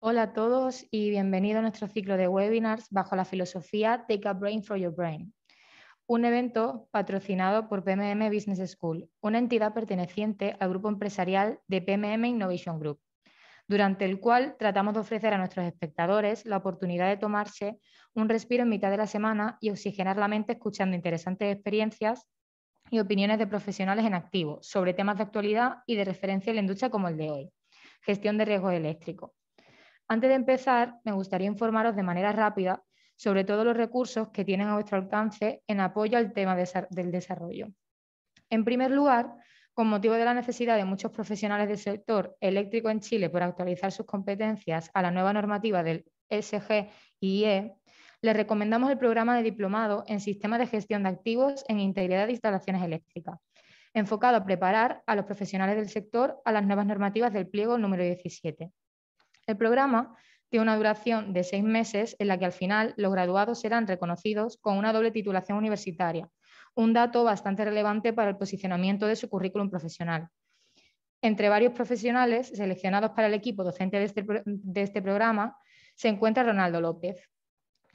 Hola a todos y bienvenido a nuestro ciclo de webinars bajo la filosofía Take a Brain for Your Brain, un evento patrocinado por PMM Business School, una entidad perteneciente al grupo empresarial de PMM Innovation Group, durante el cual tratamos de ofrecer a nuestros espectadores la oportunidad de tomarse un respiro en mitad de la semana y oxigenar la mente escuchando interesantes experiencias y opiniones de profesionales en activo sobre temas de actualidad y de referencia en la industria como el de hoy, gestión de riesgos eléctricos antes de empezar, me gustaría informaros de manera rápida sobre todos los recursos que tienen a vuestro alcance en apoyo al tema del desarrollo. En primer lugar, con motivo de la necesidad de muchos profesionales del sector eléctrico en Chile por actualizar sus competencias a la nueva normativa del SGIE, les recomendamos el programa de diplomado en Sistema de Gestión de Activos en Integridad de Instalaciones Eléctricas, enfocado a preparar a los profesionales del sector a las nuevas normativas del pliego número 17. El programa tiene una duración de seis meses en la que al final los graduados serán reconocidos con una doble titulación universitaria, un dato bastante relevante para el posicionamiento de su currículum profesional. Entre varios profesionales seleccionados para el equipo docente de este, este programa se encuentra Ronaldo López,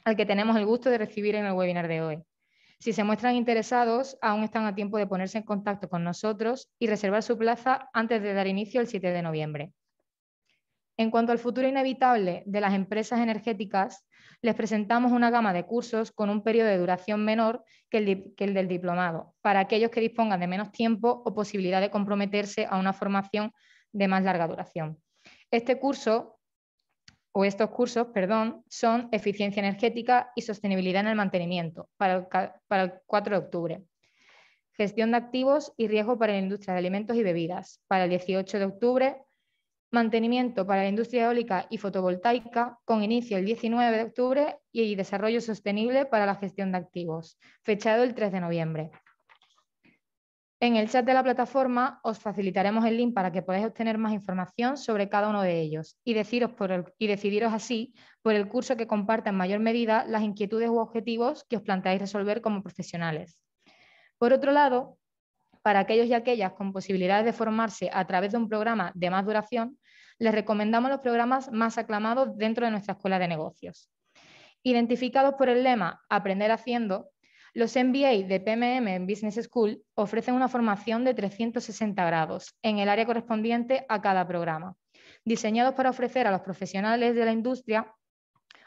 al que tenemos el gusto de recibir en el webinar de hoy. Si se muestran interesados, aún están a tiempo de ponerse en contacto con nosotros y reservar su plaza antes de dar inicio el 7 de noviembre. En cuanto al futuro inevitable de las empresas energéticas, les presentamos una gama de cursos con un periodo de duración menor que el, del diplomado, para aquellos que dispongan de menos tiempo o posibilidad de comprometerse a una formación de más larga duración. Este curso, o estos cursos, perdón, son eficiencia energética y sostenibilidad en el mantenimiento, para el 4 de octubre. Gestión de activos y riesgo para la industria de alimentos y bebidas, para el 18 de octubre mantenimiento para la industria eólica y fotovoltaica, con inicio el 19 de octubre, y desarrollo sostenible para la gestión de activos, fechado el 3 de noviembre. En el chat de la plataforma os facilitaremos el link para que podáis obtener más información sobre cada uno de ellos y, decidiros así por el curso que comparta en mayor medida las inquietudes u objetivos que os planteáis resolver como profesionales. Por otro lado, para aquellos y aquellas con posibilidades de formarse a través de un programa de más duración, les recomendamos los programas más aclamados dentro de nuestra escuela de negocios. Identificados por el lema Aprender haciendo, los MBA de PMM en Business School ofrecen una formación de 360 grados en el área correspondiente a cada programa, diseñados para ofrecer a los profesionales de la industria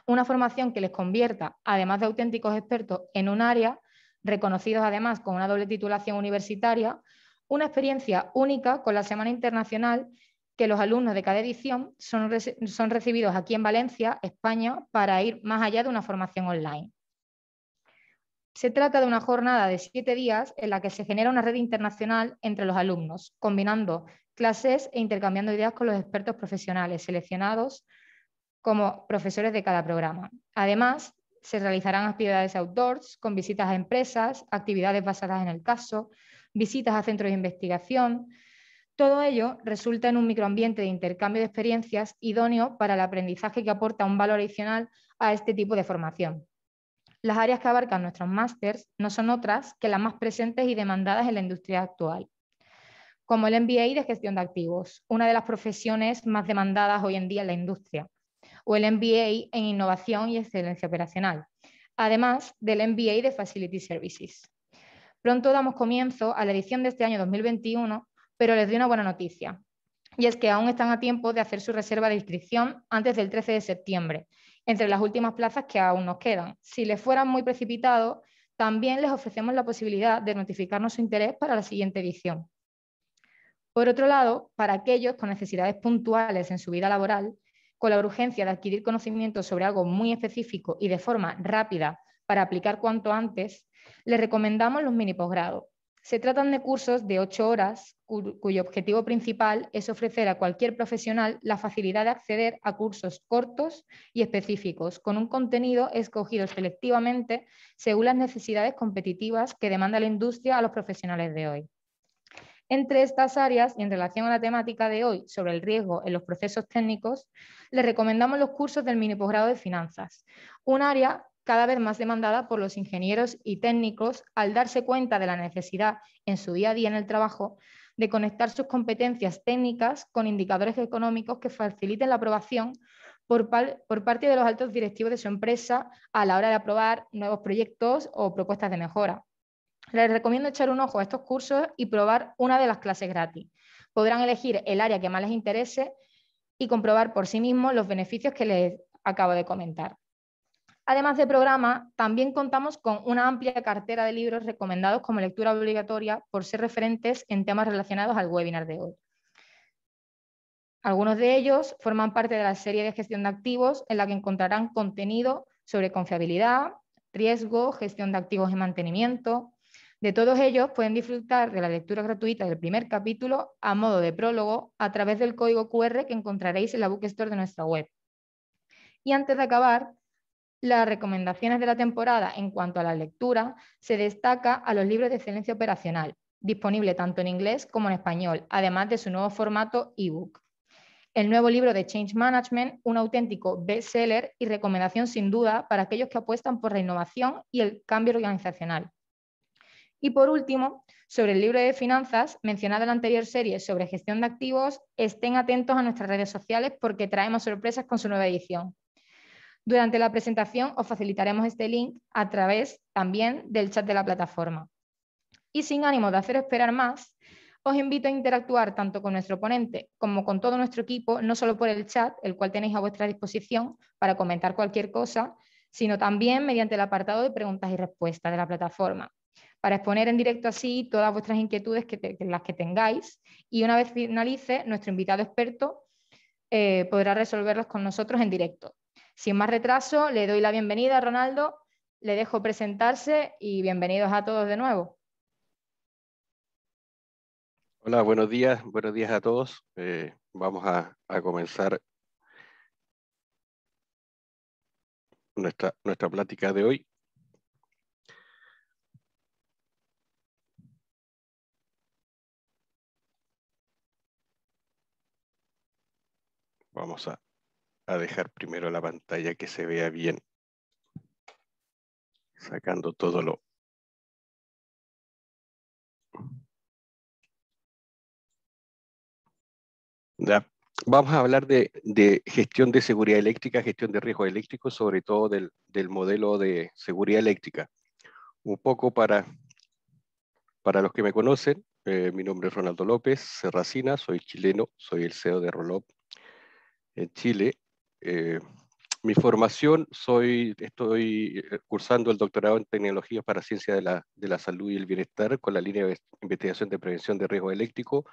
una formación que les convierta, además de auténticos expertos en un área, reconocidos además con una doble titulación universitaria, una experiencia única con la Semana Internacional que los alumnos de cada edición son, son recibidos aquí en Valencia, España, para ir más allá de una formación online. Se trata de una jornada de siete días en la que se genera una red internacional entre los alumnos, combinando clases e intercambiando ideas con los expertos profesionales seleccionados como profesores de cada programa. Además, se realizarán actividades outdoors con visitas a empresas, actividades basadas en el caso, visitas a centros de investigación, todo ello resulta en un microambiente de intercambio de experiencias idóneo para el aprendizaje que aporta un valor adicional a este tipo de formación. Las áreas que abarcan nuestros másters no son otras que las más presentes y demandadas en la industria actual, como el MBA de gestión de activos, una de las profesiones más demandadas hoy en día en la industria, o el MBA en innovación y excelencia operacional, además del MBA de Facility Services. Pronto damos comienzo a la edición de este año 2021 pero les doy una buena noticia. Y es que aún están a tiempo de hacer su reserva de inscripción antes del 13 de septiembre, entre las últimas plazas que aún nos quedan. Si les fueran muy precipitados, también les ofrecemos la posibilidad de notificarnos su interés para la siguiente edición. Por otro lado, para aquellos con necesidades puntuales en su vida laboral, con la urgencia de adquirir conocimiento sobre algo muy específico y de forma rápida para aplicar cuanto antes, les recomendamos los mini posgrados, se tratan de cursos de ocho horas cuyo objetivo principal es ofrecer a cualquier profesional la facilidad de acceder a cursos cortos y específicos, con un contenido escogido selectivamente según las necesidades competitivas que demanda la industria a los profesionales de hoy. Entre estas áreas y en relación a la temática de hoy sobre el riesgo en los procesos técnicos, les recomendamos los cursos del mini posgrado de finanzas, un área cada vez más demandada por los ingenieros y técnicos al darse cuenta de la necesidad en su día a día en el trabajo de conectar sus competencias técnicas con indicadores económicos que faciliten la aprobación por, parte de los altos directivos de su empresa a la hora de aprobar nuevos proyectos o propuestas de mejora. Les recomiendo echar un ojo a estos cursos y probar una de las clases gratis. Podrán elegir el área que más les interese y comprobar por sí mismos los beneficios que les acabo de comentar. Además de programa, también contamos con una amplia cartera de libros recomendados como lectura obligatoria por ser referentes en temas relacionados al webinar de hoy. Algunos de ellos forman parte de la serie de gestión de activos en la que encontrarán contenido sobre confiabilidad, riesgo, gestión de activos y mantenimiento. De todos ellos pueden disfrutar de la lectura gratuita del primer capítulo a modo de prólogo a través del código QR que encontraréis en la Bookstore de nuestra web. Y antes de acabar, las recomendaciones de la temporada en cuanto a la lectura se destaca a los libros de excelencia operacional, disponible tanto en inglés como en español, además de su nuevo formato ebook. El nuevo libro de Change Management, un auténtico bestseller y recomendación sin duda para aquellos que apuestan por la innovación y el cambio organizacional. Y por último, sobre el libro de finanzas, mencionado en la anterior serie sobre gestión de activos, estén atentos a nuestras redes sociales porque traemos sorpresas con su nueva edición. Durante la presentación os facilitaremos este link a través también del chat de la plataforma. Y sin ánimo de hacer esperar más, os invito a interactuar tanto con nuestro ponente como con todo nuestro equipo, no solo por el chat, el cual tenéis a vuestra disposición para comentar cualquier cosa, sino también mediante el apartado de preguntas y respuestas de la plataforma, para exponer en directo así todas vuestras inquietudes que, las que tengáis y una vez finalice, nuestro invitado experto eh, podrá resolverlas con nosotros en directo, sin más retraso, le doy la bienvenida a Ronaldo, le dejo presentarse y bienvenidos a todos de nuevo. Hola, buenos días, buenos días a todos. Eh, vamos a, comenzar nuestra plática de hoy. Vamos a a dejar primero la pantalla que se vea bien, sacando todo lo Vamos a hablar de, de, gestión de seguridad eléctrica, gestión de riesgo eléctrico, sobre todo del, del modelo de seguridad eléctrica. Un poco para, para los que me conocen, eh, mi nombre es Ronaldo López Serracina, soy chileno, soy el CEO de Rolop en Chile. Eh, mi formación, soy, estoy eh, cursando el doctorado en tecnología para Ciencia de la, de la Salud y el Bienestar con la línea de investigación de prevención de riesgo eléctrico,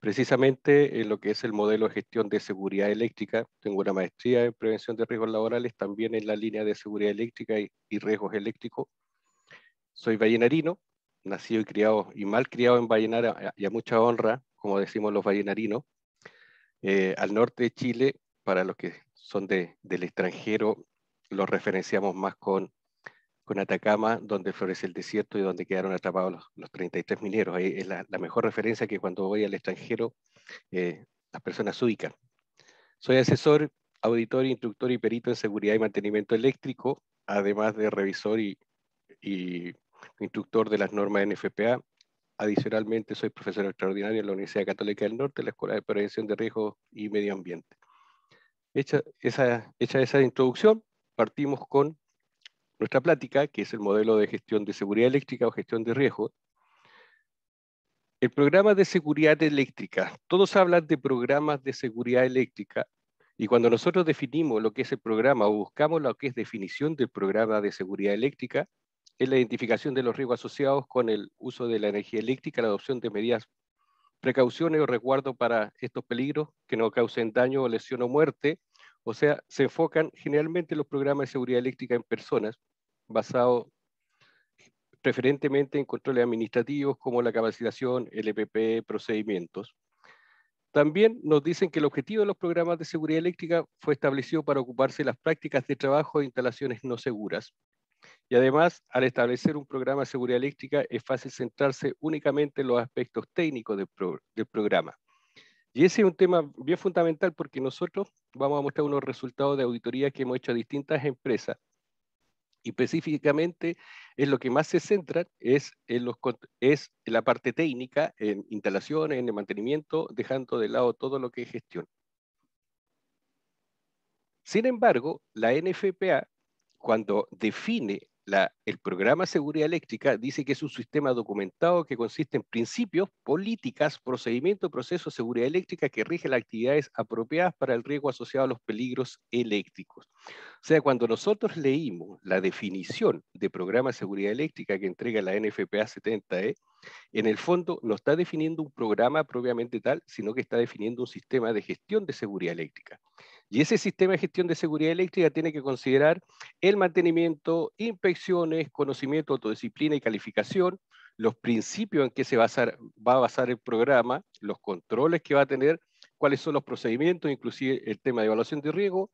precisamente en eh, lo que es el modelo de gestión de seguridad eléctrica. Tengo una maestría en prevención de riesgos laborales, también en la línea de seguridad eléctrica y, riesgos eléctricos. Soy vallenarino, nacido y criado y mal criado en Vallenar y a mucha honra, como decimos los vallenarinos. al norte de Chile, para los que son del extranjero, los referenciamos más con, con Atacama, donde florece el desierto y donde quedaron atrapados los, 33 mineros. Ahí es la, mejor referencia que cuando voy al extranjero eh, las personas ubican. Soy asesor, auditor, instructor y perito en seguridad y mantenimiento eléctrico, además de revisor y, instructor de las normas NFPA. Adicionalmente, soy profesor extraordinario en la Universidad Católica del Norte, la Escuela de Prevención de Riesgos y Medio Ambiente. Hecha esa, hecha esa introducción, partimos con nuestra plática, que es el modelo de gestión de seguridad eléctrica o gestión de riesgo. El programa de seguridad eléctrica. Todos hablan de programas de seguridad eléctrica y cuando nosotros definimos lo que es el programa o buscamos lo que es definición del programa de seguridad eléctrica, es la identificación de los riesgos asociados con el uso de la energía eléctrica, la adopción de medidas precauciones o resguardo para estos peligros que no causen daño o lesión o muerte. O sea, se enfocan generalmente los programas de seguridad eléctrica en personas, basados preferentemente en controles administrativos como la capacitación, LPP, e procedimientos. También nos dicen que el objetivo de los programas de seguridad eléctrica fue establecido para ocuparse de las prácticas de trabajo de instalaciones no seguras, y además, al establecer un programa de seguridad eléctrica, es fácil centrarse únicamente en los aspectos técnicos del, programa. Y ese es un tema bien fundamental porque nosotros vamos a mostrar unos resultados de auditoría que hemos hecho a distintas empresas. Y específicamente es lo que más se centra es en, los, es la parte técnica, en instalaciones, en el mantenimiento, dejando de lado todo lo que es gestión. Sin embargo, la NFPA, cuando define el programa seguridad eléctrica dice que es un sistema documentado que consiste en principios, políticas, procedimientos, procesos de seguridad eléctrica que rige las actividades apropiadas para el riesgo asociado a los peligros eléctricos. O sea, cuando nosotros leímos la definición de programa de seguridad eléctrica que entrega la NFPA 70E, en el fondo no está definiendo un programa propiamente tal, sino que está definiendo un sistema de gestión de seguridad eléctrica. Y ese sistema de gestión de seguridad eléctrica tiene que considerar el mantenimiento, inspecciones, conocimiento, autodisciplina y calificación, los principios en que se va a basar el programa, los controles que va a tener, cuáles son los procedimientos, inclusive el tema de evaluación de riesgo.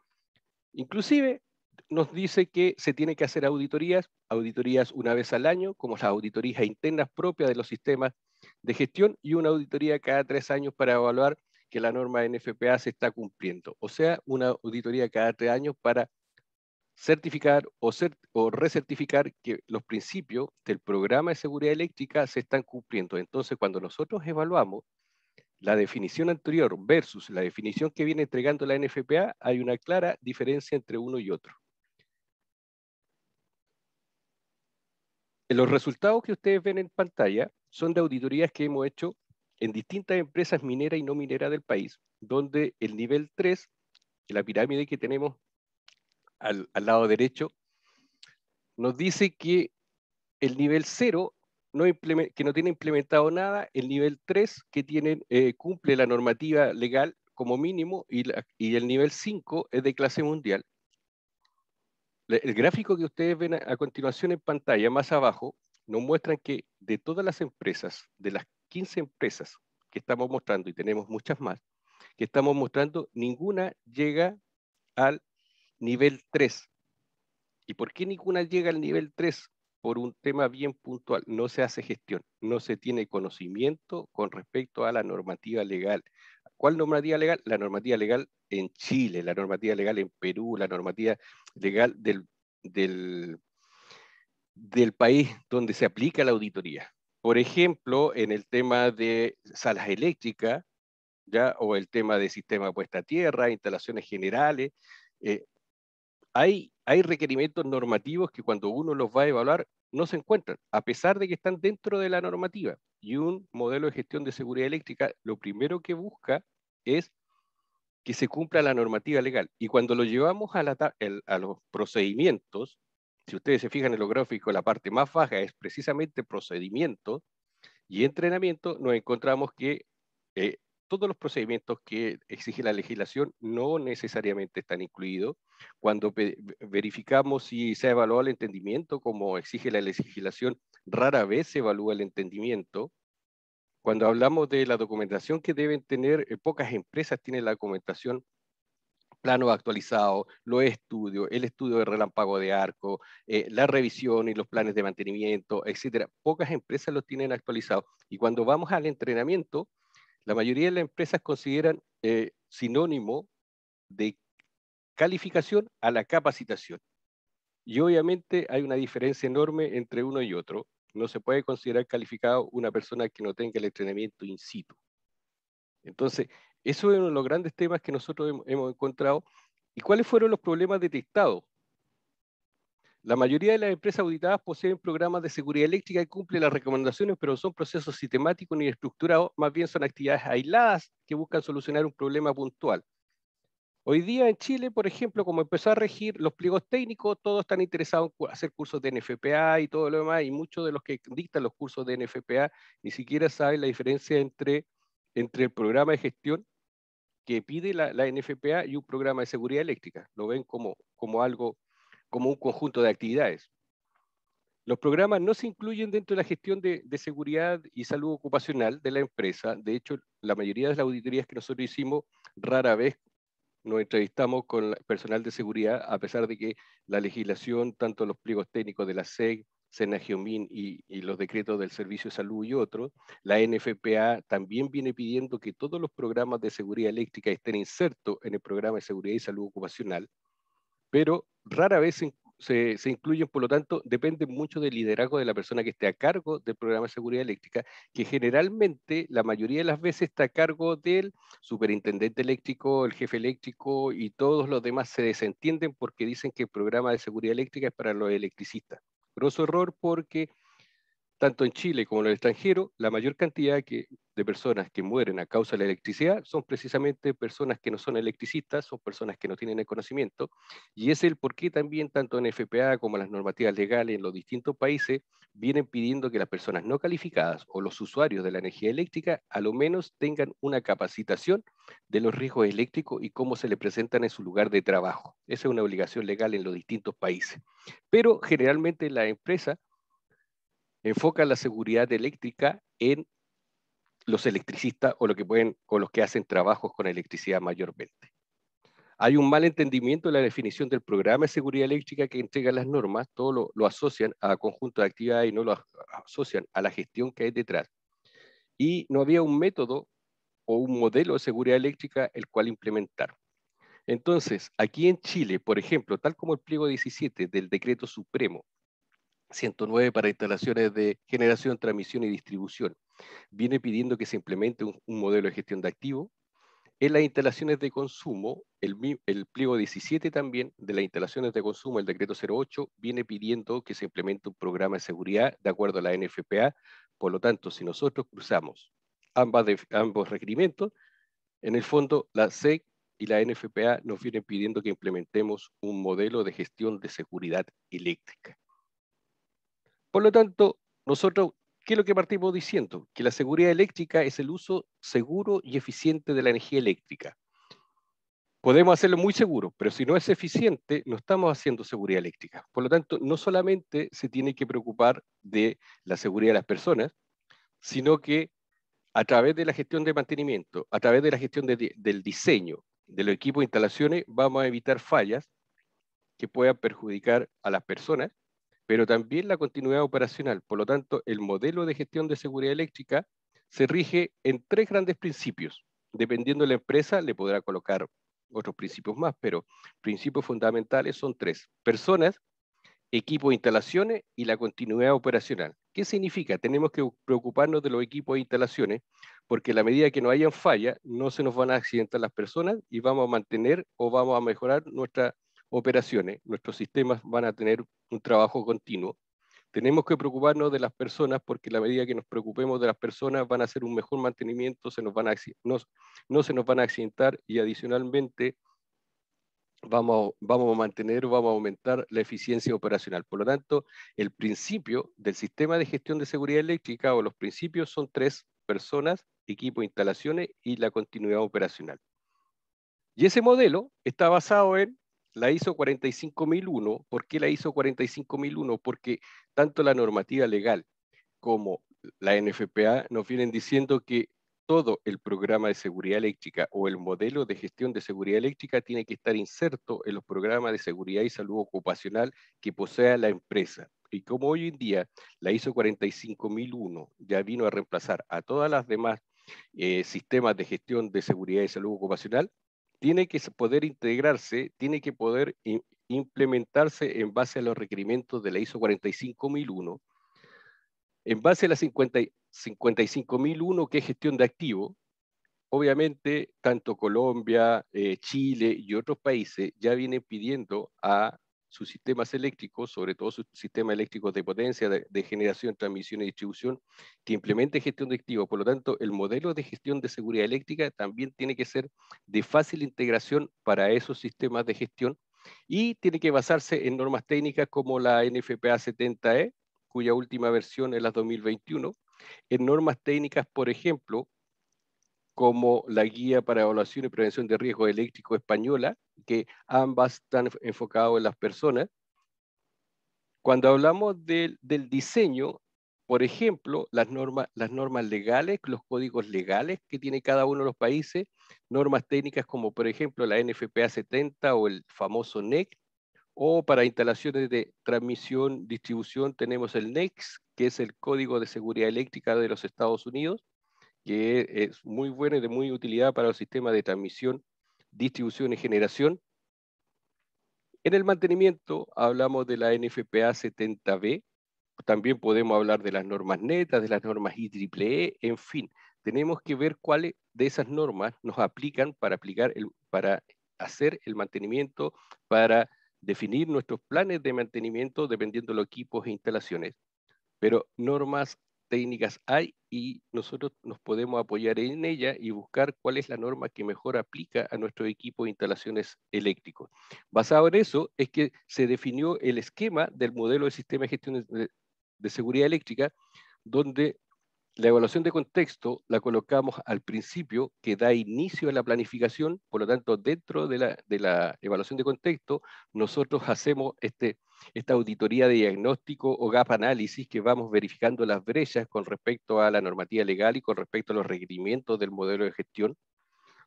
Inclusive nos dice que se tiene que hacer auditorías, auditorías una vez al año, como las auditorías internas propias de los sistemas de gestión y una auditoría cada tres años para evaluar que la norma NFPA se está cumpliendo. O sea, una auditoría cada tres años para certificar o, o recertificar que los principios del programa de seguridad eléctrica se están cumpliendo. Entonces, cuando nosotros evaluamos la definición anterior versus la definición que viene entregando la NFPA, hay una clara diferencia entre uno y otro. Los resultados que ustedes ven en pantalla son de auditorías que hemos hecho en distintas empresas mineras y no mineras del país, donde el nivel 3, la pirámide que tenemos al, al lado derecho, nos dice que el nivel 0, no que no tiene implementado nada, el nivel 3 que tienen, eh, cumple la normativa legal como mínimo y, el nivel 5 es de clase mundial. el gráfico que ustedes ven a, continuación en pantalla, más abajo, nos muestran que de todas las empresas, de las 15 empresas que estamos mostrando, y tenemos muchas más, que estamos mostrando, ninguna llega al nivel 3. ¿Y por qué ninguna llega al nivel 3? Por un tema bien puntual, no se hace gestión, no se tiene conocimiento con respecto a la normativa legal. ¿Cuál normativa legal? La normativa legal en Chile, la normativa legal en Perú, la normativa legal del, del, del país donde se aplica la auditoría. Por ejemplo, en el tema de salas eléctricas, ¿ya? o el tema de sistema puesta a tierra, instalaciones generales, eh, hay, hay requerimientos normativos que cuando uno los va a evaluar no se encuentran, a pesar de que están dentro de la normativa. Y un modelo de gestión de seguridad eléctrica lo primero que busca es que se cumpla la normativa legal. Y cuando lo llevamos a los procedimientos, si ustedes se fijan en los gráficos, la parte más baja es precisamente procedimiento y entrenamiento, nos encontramos que eh, todos los procedimientos que exige la legislación no necesariamente están incluidos. Cuando verificamos si se ha evaluado el entendimiento, como exige la legislación, rara vez se evalúa el entendimiento. Cuando hablamos de la documentación que deben tener, eh, pocas empresas tienen la documentación planos actualizados, los estudios, el estudio de relámpago de arco, eh, la revisión y los planes de mantenimiento, etcétera. Pocas empresas los tienen actualizados. Y cuando vamos al entrenamiento, la mayoría de las empresas consideran eh, sinónimo de calificación a la capacitación. Y obviamente hay una diferencia enorme entre uno y otro. No se puede considerar calificado una persona que no tenga el entrenamiento in situ. Entonces, eso es uno de los grandes temas que nosotros hemos encontrado. ¿Y cuáles fueron los problemas detectados? La mayoría de las empresas auditadas poseen programas de seguridad eléctrica y cumplen las recomendaciones, pero son procesos sistemáticos ni estructurados, más bien son actividades aisladas que buscan solucionar un problema puntual. Hoy día en Chile, por ejemplo, como empezó a regir los pliegos técnicos, todos están interesados en hacer cursos de NFPA y todo lo demás, y muchos de los que dictan los cursos de NFPA ni siquiera saben la diferencia entre, entre el programa de gestión que pide la, NFPA y un programa de seguridad eléctrica. Lo ven como, como algo, como un conjunto de actividades. Los programas no se incluyen dentro de la gestión de, seguridad y salud ocupacional de la empresa. De hecho, la mayoría de las auditorías que nosotros hicimos, rara vez nos entrevistamos con personal de seguridad, a pesar de que la legislación, tanto los pliegos técnicos de la SEG, Sena y, y, los decretos del Servicio de Salud y otros, la NFPA también viene pidiendo que todos los programas de seguridad eléctrica estén insertos en el programa de seguridad y salud ocupacional, pero rara vez se incluyen, por lo tanto, depende mucho del liderazgo de la persona que esté a cargo del programa de seguridad eléctrica, que generalmente la mayoría de las veces está a cargo del superintendente eléctrico, el jefe eléctrico y todos los demás se desentienden porque dicen que el programa de seguridad eléctrica es para los electricistas Grosso error porque tanto en Chile como en el extranjero, la mayor cantidad de personas que mueren a causa de la electricidad son precisamente personas que no son electricistas, son personas que no tienen el conocimiento, y es el por qué también tanto en FPA como en las normativas legales en los distintos países vienen pidiendo que las personas no calificadas o los usuarios de la energía eléctrica a lo menos tengan una capacitación de los riesgos eléctricos y cómo se le presentan en su lugar de trabajo. Esa es una obligación legal en los distintos países. Pero generalmente la empresa enfoca la seguridad eléctrica en los electricistas o, lo que los que hacen trabajos con electricidad mayormente. Hay un mal entendimiento en la definición del programa de seguridad eléctrica que entrega las normas, todo lo, asocian a conjunto de actividades y no lo asocian a la gestión que hay detrás. Y no había un método o un modelo de seguridad eléctrica el cual implementar. Entonces, aquí en Chile, por ejemplo, tal como el pliego 17 del decreto supremo 109 para instalaciones de generación, transmisión y distribución. Viene pidiendo que se implemente un, modelo de gestión de activo En las instalaciones de consumo, el, pliego 17 también de las instalaciones de consumo, el decreto 08, viene pidiendo que se implemente un programa de seguridad de acuerdo a la NFPA. Por lo tanto, si nosotros cruzamos ambas ambos requerimientos, en el fondo la SEC y la NFPA nos vienen pidiendo que implementemos un modelo de gestión de seguridad eléctrica. Por lo tanto, nosotros, ¿qué es lo que partimos diciendo? Que la seguridad eléctrica es el uso seguro y eficiente de la energía eléctrica. Podemos hacerlo muy seguro, pero si no es eficiente, no estamos haciendo seguridad eléctrica. Por lo tanto, no solamente se tiene que preocupar de la seguridad de las personas, sino que a través de la gestión de mantenimiento, a través de la gestión del diseño de los equipos de instalaciones, vamos a evitar fallas que puedan perjudicar a las personas pero también la continuidad operacional. Por lo tanto, el modelo de gestión de seguridad eléctrica se rige en tres grandes principios. Dependiendo de la empresa, le podrá colocar otros principios más, pero principios fundamentales son tres. Personas, equipo e instalaciones y la continuidad operacional. ¿Qué significa? Tenemos que preocuparnos de los equipos e instalaciones, porque a la medida que no hayan falla, no se nos van a accidentar las personas y vamos a mantener o vamos a mejorar nuestra operaciones, nuestros sistemas van a tener un trabajo continuo. Tenemos que preocuparnos de las personas porque la medida que nos preocupemos de las personas van a hacer un mejor mantenimiento, se nos van a, no, se nos van a accidentar y adicionalmente vamos, vamos a mantener, vamos a aumentar la eficiencia operacional. Por lo tanto, el principio del sistema de gestión de seguridad eléctrica o los principios son tres, personas, equipo, instalaciones y la continuidad operacional. Y ese modelo está basado en la ISO 45001, ¿por qué la ISO 45001? Porque tanto la normativa legal como la NFPA nos vienen diciendo que todo el programa de seguridad eléctrica o el modelo de gestión de seguridad eléctrica tiene que estar inserto en los programas de seguridad y salud ocupacional que posea la empresa. Y como hoy en día la ISO 45001 ya vino a reemplazar a todas las demás eh, sistemas de gestión de seguridad y salud ocupacional, tiene que poder integrarse, tiene que poder implementarse en base a los requerimientos de la ISO 45001, en base a la 55001 que es gestión de activo. obviamente tanto Colombia, eh, Chile y otros países ya vienen pidiendo a sus sistemas eléctricos, sobre todo sus sistemas eléctricos de potencia, de, generación, transmisión y distribución, que implemente gestión de activos. Por lo tanto, el modelo de gestión de seguridad eléctrica también tiene que ser de fácil integración para esos sistemas de gestión y tiene que basarse en normas técnicas como la NFPA 70E, cuya última versión es la 2021, en normas técnicas, por ejemplo, como la Guía para Evaluación y Prevención de Riesgo Eléctrico Española, que ambas están enfocadas en las personas. Cuando hablamos del diseño, por ejemplo, las normas, las normas legales, los códigos legales que tiene cada uno de los países, normas técnicas como por ejemplo la NFPA 70 o el famoso NEC, o para instalaciones de transmisión, distribución tenemos el NEX, que es el Código de Seguridad Eléctrica de los Estados Unidos, que es muy bueno y de muy utilidad para los sistemas de transmisión distribución y generación. En el mantenimiento hablamos de la NFPA 70B, también podemos hablar de las normas netas, de las normas IEEE, e, en fin, tenemos que ver cuáles de esas normas nos aplican para, aplicar el, para hacer el mantenimiento, para definir nuestros planes de mantenimiento dependiendo de los equipos e instalaciones. Pero normas técnicas hay y nosotros nos podemos apoyar en ella y buscar cuál es la norma que mejor aplica a nuestro equipo de instalaciones eléctricos. Basado en eso es que se definió el esquema del modelo de sistema de gestión de seguridad eléctrica, donde la evaluación de contexto la colocamos al principio que da inicio a la planificación, por lo tanto, dentro de la, de la evaluación de contexto, nosotros hacemos este, esta auditoría de diagnóstico o gap análisis que vamos verificando las brechas con respecto a la normativa legal y con respecto a los requerimientos del modelo de gestión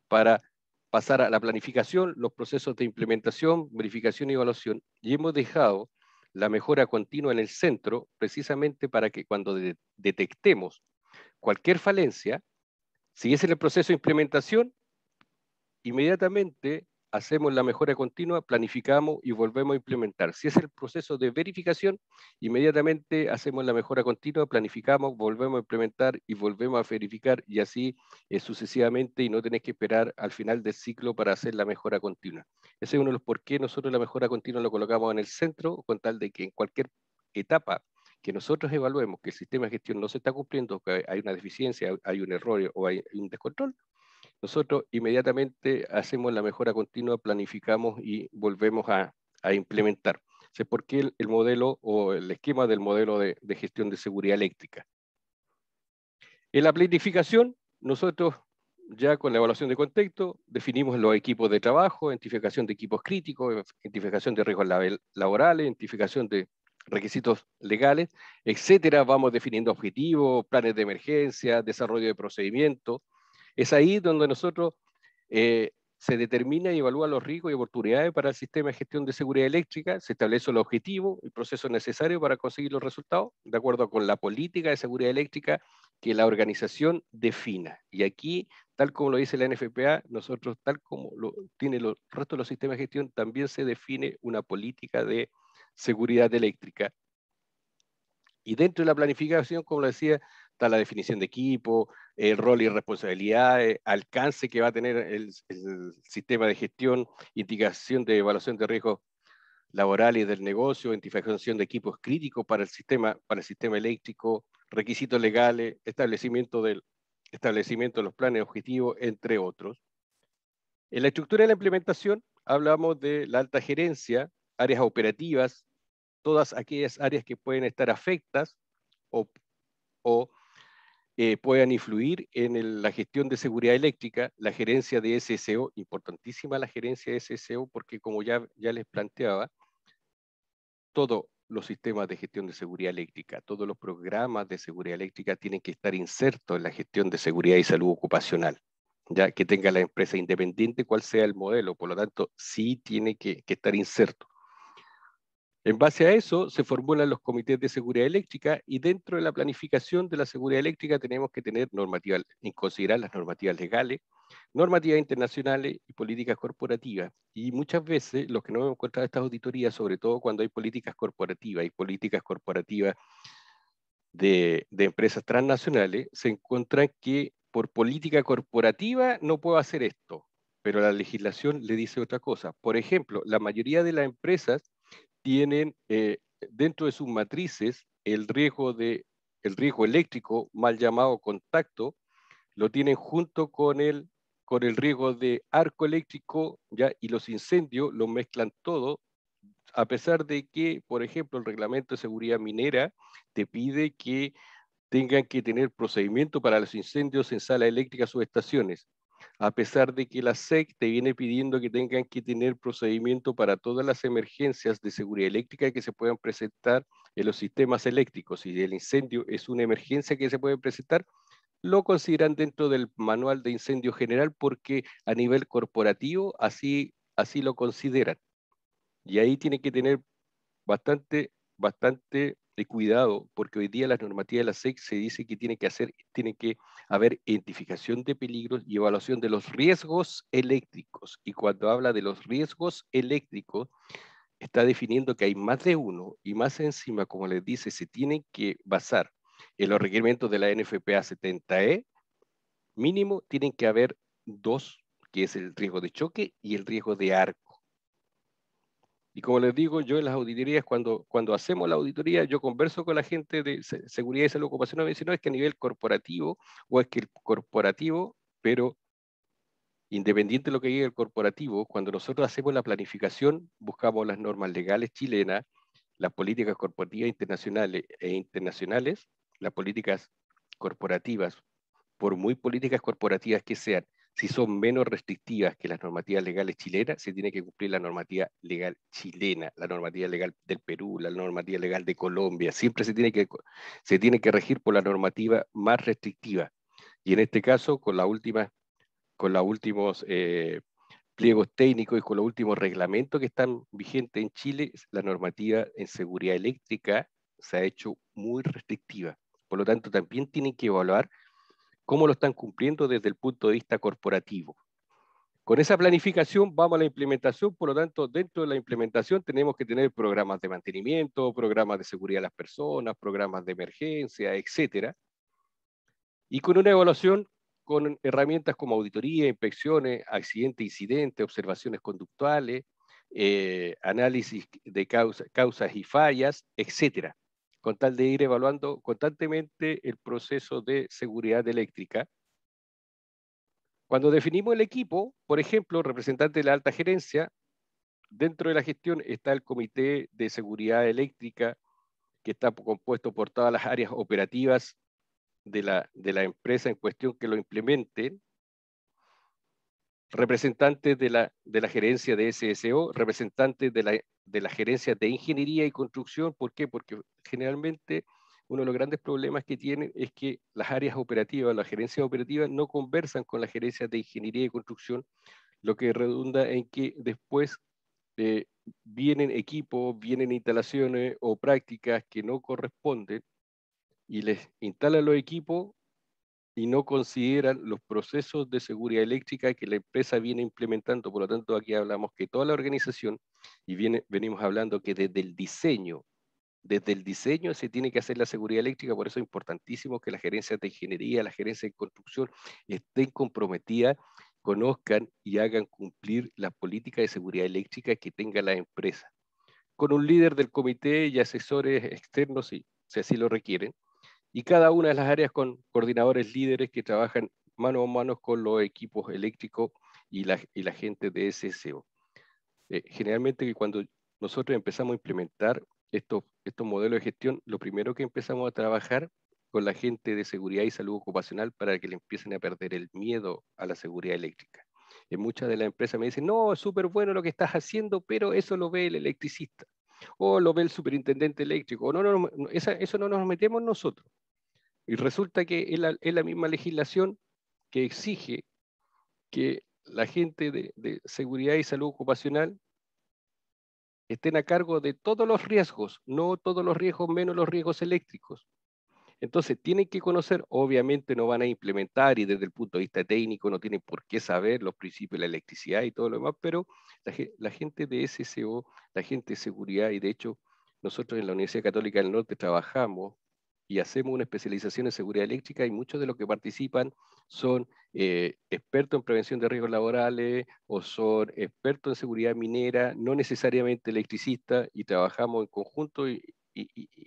para pasar a la planificación, los procesos de implementación, verificación y evaluación. Y hemos dejado la mejora continua en el centro precisamente para que cuando detectemos Cualquier falencia, si es en el proceso de implementación, inmediatamente hacemos la mejora continua, planificamos y volvemos a implementar. Si es el proceso de verificación, inmediatamente hacemos la mejora continua, planificamos, volvemos a implementar y volvemos a verificar y así eh, sucesivamente y no tenés que esperar al final del ciclo para hacer la mejora continua. Ese es uno de los por qué nosotros la mejora continua lo colocamos en el centro con tal de que en cualquier etapa que nosotros evaluemos que el sistema de gestión no se está cumpliendo, que hay una deficiencia, hay un error o hay un descontrol, nosotros inmediatamente hacemos la mejora continua, planificamos y volvemos a, implementar. Sé por qué el, modelo o el esquema del modelo de gestión de seguridad eléctrica. En la planificación, nosotros ya con la evaluación de contexto, definimos los equipos de trabajo, identificación de equipos críticos, identificación de riesgos laborales, identificación de requisitos legales, etcétera. Vamos definiendo objetivos, planes de emergencia, desarrollo de procedimiento, Es ahí donde nosotros eh, se determina y evalúa los riesgos y oportunidades para el sistema de gestión de seguridad eléctrica, se establece el objetivo, el proceso necesario para conseguir los resultados, de acuerdo con la política de seguridad eléctrica que la organización defina. Y aquí, tal como lo dice la NFPA, nosotros, tal como lo tiene el resto de los sistemas de gestión, también se define una política de seguridad eléctrica. Y dentro de la planificación, como lo decía, está la definición de equipo, el rol y responsabilidades, alcance que va a tener el, sistema de gestión, indicación de evaluación de riesgos laborales del negocio, identificación de equipos críticos para el sistema, para el sistema eléctrico, requisitos legales, establecimiento del establecimiento de los planes objetivos, entre otros. En la estructura de la implementación hablamos de la alta gerencia, áreas operativas, todas aquellas áreas que pueden estar afectas o, eh, puedan influir en la gestión de seguridad eléctrica, la gerencia de SSO, importantísima la gerencia de SSO porque como ya, les planteaba, todos los sistemas de gestión de seguridad eléctrica, todos los programas de seguridad eléctrica tienen que estar insertos en la gestión de seguridad y salud ocupacional, ya que tenga la empresa independiente cuál sea el modelo, por lo tanto sí tiene que estar inserto. En base a eso se formulan los comités de seguridad eléctrica y dentro de la planificación de la seguridad eléctrica tenemos que tener normativas, en considerar las normativas legales, normativas internacionales y políticas corporativas. Y muchas veces los que no hemos encontrado estas auditorías, sobre todo cuando hay políticas corporativas y políticas corporativas de, de empresas transnacionales, se encuentran que por política corporativa no puedo hacer esto, pero la legislación le dice otra cosa. Por ejemplo, la mayoría de las empresas tienen eh, dentro de sus matrices el riesgo, de, el riesgo eléctrico, mal llamado contacto, lo tienen junto con el, con el riesgo de arco eléctrico ¿ya? y los incendios, lo mezclan todo, a pesar de que, por ejemplo, el reglamento de seguridad minera te pide que tengan que tener procedimiento para los incendios en sala eléctrica estaciones a pesar de que la SEC te viene pidiendo que tengan que tener procedimiento para todas las emergencias de seguridad eléctrica que se puedan presentar en los sistemas eléctricos y el incendio es una emergencia que se puede presentar, lo consideran dentro del manual de incendio general porque a nivel corporativo así, así lo consideran. Y ahí tiene que tener bastante, bastante de cuidado, porque hoy día la normativa de la SEC se dice que tiene que, hacer, tiene que haber identificación de peligros y evaluación de los riesgos eléctricos. Y cuando habla de los riesgos eléctricos, está definiendo que hay más de uno y más encima, como les dice, se tiene que basar en los requerimientos de la NFPA 70E, mínimo tienen que haber dos, que es el riesgo de choque y el riesgo de arco y como les digo, yo en las auditorías, cuando, cuando hacemos la auditoría, yo converso con la gente de seguridad y salud ocupacional, me dicen, no, es que a nivel corporativo, o es que el corporativo, pero independiente de lo que diga el corporativo, cuando nosotros hacemos la planificación, buscamos las normas legales chilenas, las políticas corporativas internacionales e internacionales, las políticas corporativas, por muy políticas corporativas que sean, si son menos restrictivas que las normativas legales chilenas, se tiene que cumplir la normativa legal chilena, la normativa legal del Perú, la normativa legal de Colombia. Siempre se tiene que, se tiene que regir por la normativa más restrictiva. Y en este caso, con, la última, con los últimos eh, pliegos técnicos y con los últimos reglamentos que están vigentes en Chile, la normativa en seguridad eléctrica se ha hecho muy restrictiva. Por lo tanto, también tienen que evaluar cómo lo están cumpliendo desde el punto de vista corporativo. Con esa planificación vamos a la implementación, por lo tanto, dentro de la implementación tenemos que tener programas de mantenimiento, programas de seguridad de las personas, programas de emergencia, etcétera. Y con una evaluación con herramientas como auditoría, inspecciones, accidente, incidente, observaciones conductuales, eh, análisis de causas y fallas, etcétera con tal de ir evaluando constantemente el proceso de seguridad eléctrica. Cuando definimos el equipo, por ejemplo, representante de la alta gerencia, dentro de la gestión está el Comité de Seguridad Eléctrica, que está compuesto por todas las áreas operativas de la, de la empresa en cuestión que lo implementen, representantes de la, gerencia de SSO, representantes de la, gerencia de ingeniería y construcción. ¿Por qué? Porque generalmente uno de los grandes problemas que tienen es que las áreas operativas, la gerencia operativa, no conversan con la gerencia de ingeniería y construcción, lo que redunda en que después eh, vienen equipos, vienen instalaciones o prácticas que no corresponden y les instalan los equipos y no consideran los procesos de seguridad eléctrica que la empresa viene implementando. Por lo tanto, aquí hablamos que toda la organización, y venimos hablando que desde el diseño, desde el diseño se tiene que hacer la seguridad eléctrica, por eso es importantísimo que la gerencia de ingeniería, la gerencia de construcción estén comprometidas, conozcan y hagan cumplir la política de seguridad eléctrica que tenga la empresa. Con un líder del comité y asesores externos, si, si así lo requieren, y cada una de las áreas con coordinadores líderes que trabajan mano a mano con los equipos eléctricos y la, y la gente de SSO. Eh, generalmente cuando nosotros empezamos a implementar estos, estos modelos de gestión, lo primero que empezamos a trabajar con la gente de seguridad y salud ocupacional para que le empiecen a perder el miedo a la seguridad eléctrica. En muchas de las empresas me dicen, no, es súper bueno lo que estás haciendo, pero eso lo ve el electricista, o lo ve el superintendente eléctrico, o no, no, eso no nos metemos nosotros. Y resulta que es la, misma legislación que exige que la gente de, seguridad y salud ocupacional estén a cargo de todos los riesgos, no todos los riesgos menos los riesgos eléctricos. Entonces, tienen que conocer, obviamente no van a implementar y desde el punto de vista técnico no tienen por qué saber los principios de la electricidad y todo lo demás, pero la, gente de SSO, la gente de seguridad, y de hecho nosotros en la Universidad Católica del Norte trabajamos y hacemos una especialización en seguridad eléctrica y muchos de los que participan son eh, expertos en prevención de riesgos laborales o son expertos en seguridad minera, no necesariamente electricistas, y trabajamos en conjunto y,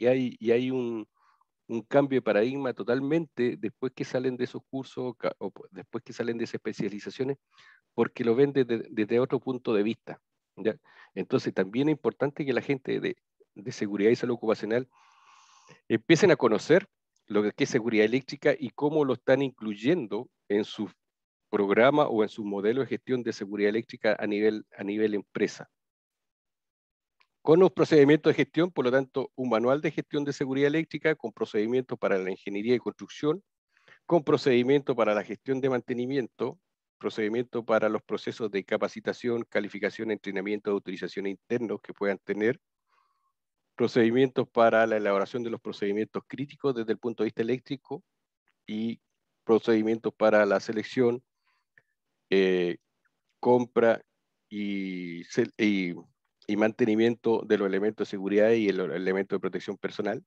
hay, un, cambio de paradigma totalmente después que salen de esos cursos o después que salen de esas especializaciones, porque lo ven desde, otro punto de vista. Entonces también es importante que la gente de seguridad y salud ocupacional empiecen a conocer lo que es seguridad eléctrica y cómo lo están incluyendo en su programa o en su modelo de gestión de seguridad eléctrica a nivel, a nivel empresa. Con los procedimientos de gestión, por lo tanto, un manual de gestión de seguridad eléctrica con procedimientos para la ingeniería y construcción, con procedimientos para la gestión de mantenimiento, procedimientos para los procesos de capacitación, calificación, entrenamiento, de utilización internos que puedan tener, procedimientos para la elaboración de los procedimientos críticos desde el punto de vista eléctrico y procedimientos para la selección, eh, compra y, y, mantenimiento de los elementos de seguridad y el elemento de protección personal.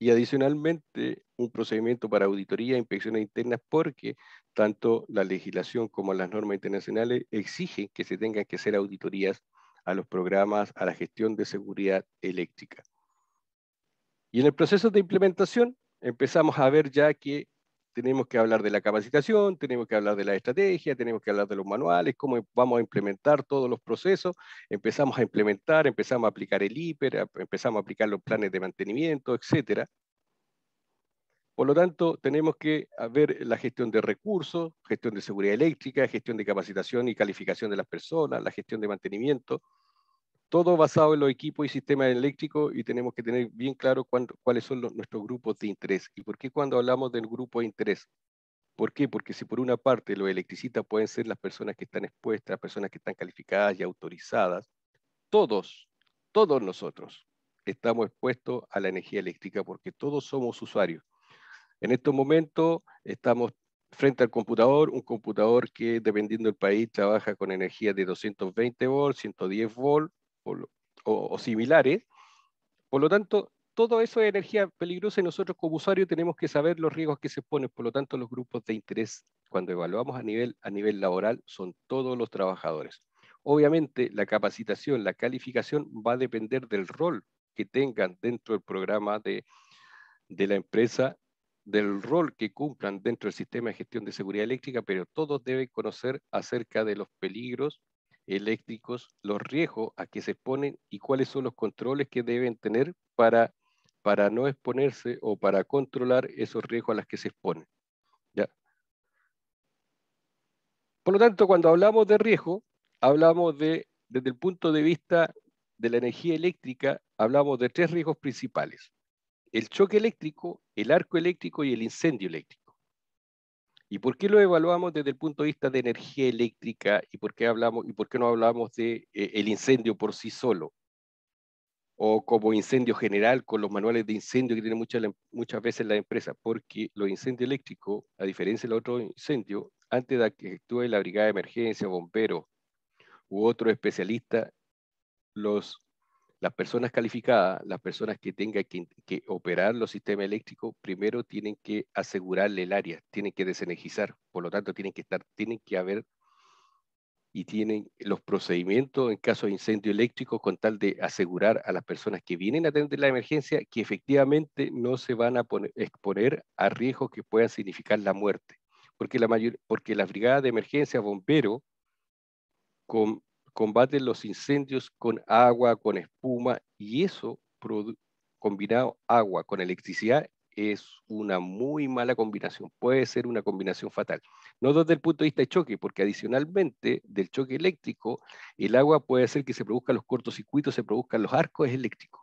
Y adicionalmente, un procedimiento para auditoría e inspecciones internas porque tanto la legislación como las normas internacionales exigen que se tengan que hacer auditorías a los programas, a la gestión de seguridad eléctrica. Y en el proceso de implementación empezamos a ver ya que tenemos que hablar de la capacitación, tenemos que hablar de la estrategia, tenemos que hablar de los manuales, cómo vamos a implementar todos los procesos. Empezamos a implementar, empezamos a aplicar el IPER, empezamos a aplicar los planes de mantenimiento, etcétera. Por lo tanto, tenemos que ver la gestión de recursos, gestión de seguridad eléctrica, gestión de capacitación y calificación de las personas, la gestión de mantenimiento, todo basado en los equipos y sistemas eléctricos y tenemos que tener bien claro cuáles son nuestros grupos de interés. ¿Y por qué cuando hablamos del grupo de interés? ¿Por qué? Porque si por una parte los electricistas pueden ser las personas que están expuestas, las personas que están calificadas y autorizadas, todos, todos nosotros estamos expuestos a la energía eléctrica porque todos somos usuarios en estos momentos estamos frente al computador, un computador que dependiendo del país trabaja con energía de 220 volts, 110 volts o, o, similares. Por lo tanto, todo eso es energía peligrosa y nosotros como usuarios tenemos que saber los riesgos que se ponen. Por lo tanto, los grupos de interés, cuando evaluamos a nivel, a nivel laboral, son todos los trabajadores. Obviamente, la capacitación, la calificación va a depender del rol que tengan dentro del programa de, de la empresa del rol que cumplan dentro del sistema de gestión de seguridad eléctrica, pero todos deben conocer acerca de los peligros eléctricos, los riesgos a que se exponen y cuáles son los controles que deben tener para, para no exponerse o para controlar esos riesgos a los que se exponen. ¿Ya? Por lo tanto, cuando hablamos de riesgo, hablamos de, desde el punto de vista de la energía eléctrica, hablamos de tres riesgos principales el choque eléctrico, el arco eléctrico y el incendio eléctrico. ¿Y por qué lo evaluamos desde el punto de vista de energía eléctrica y por qué, hablamos, y por qué no hablamos de eh, el incendio por sí solo? O como incendio general con los manuales de incendio que tienen muchas, muchas veces la empresa? porque los incendios eléctricos, a diferencia de los otros incendios, antes de que actúe la brigada de emergencia, bombero u otro especialista, los las personas calificadas, las personas que tengan que, operar los sistemas eléctricos, primero tienen que asegurarle el área, tienen que desenergizar, por lo tanto tienen que estar, tienen que haber y tienen los procedimientos en caso de incendio eléctrico con tal de asegurar a las personas que vienen a atender la emergencia que efectivamente no se van a poner, exponer a riesgos que puedan significar la muerte. Porque la mayor, porque la brigada de emergencia, bombero, con combaten los incendios con agua, con espuma, y eso combinado agua con electricidad es una muy mala combinación, puede ser una combinación fatal. No desde el punto de vista de choque, porque adicionalmente del choque eléctrico, el agua puede hacer que se produzcan los cortocircuitos, se produzcan los arcos eléctricos.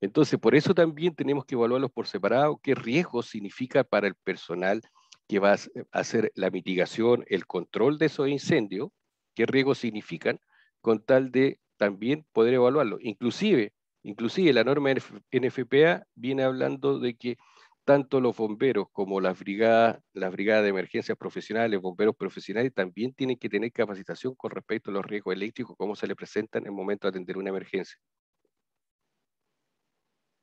Entonces, por eso también tenemos que evaluarlos por separado, qué riesgo significa para el personal que va a hacer la mitigación, el control de esos incendios, qué riesgos significan, con tal de también poder evaluarlo. Inclusive, inclusive la norma NFPA viene hablando de que tanto los bomberos como las brigadas, las brigadas de emergencias profesionales, bomberos profesionales, también tienen que tener capacitación con respecto a los riesgos eléctricos, cómo se le presentan en el momento de atender una emergencia.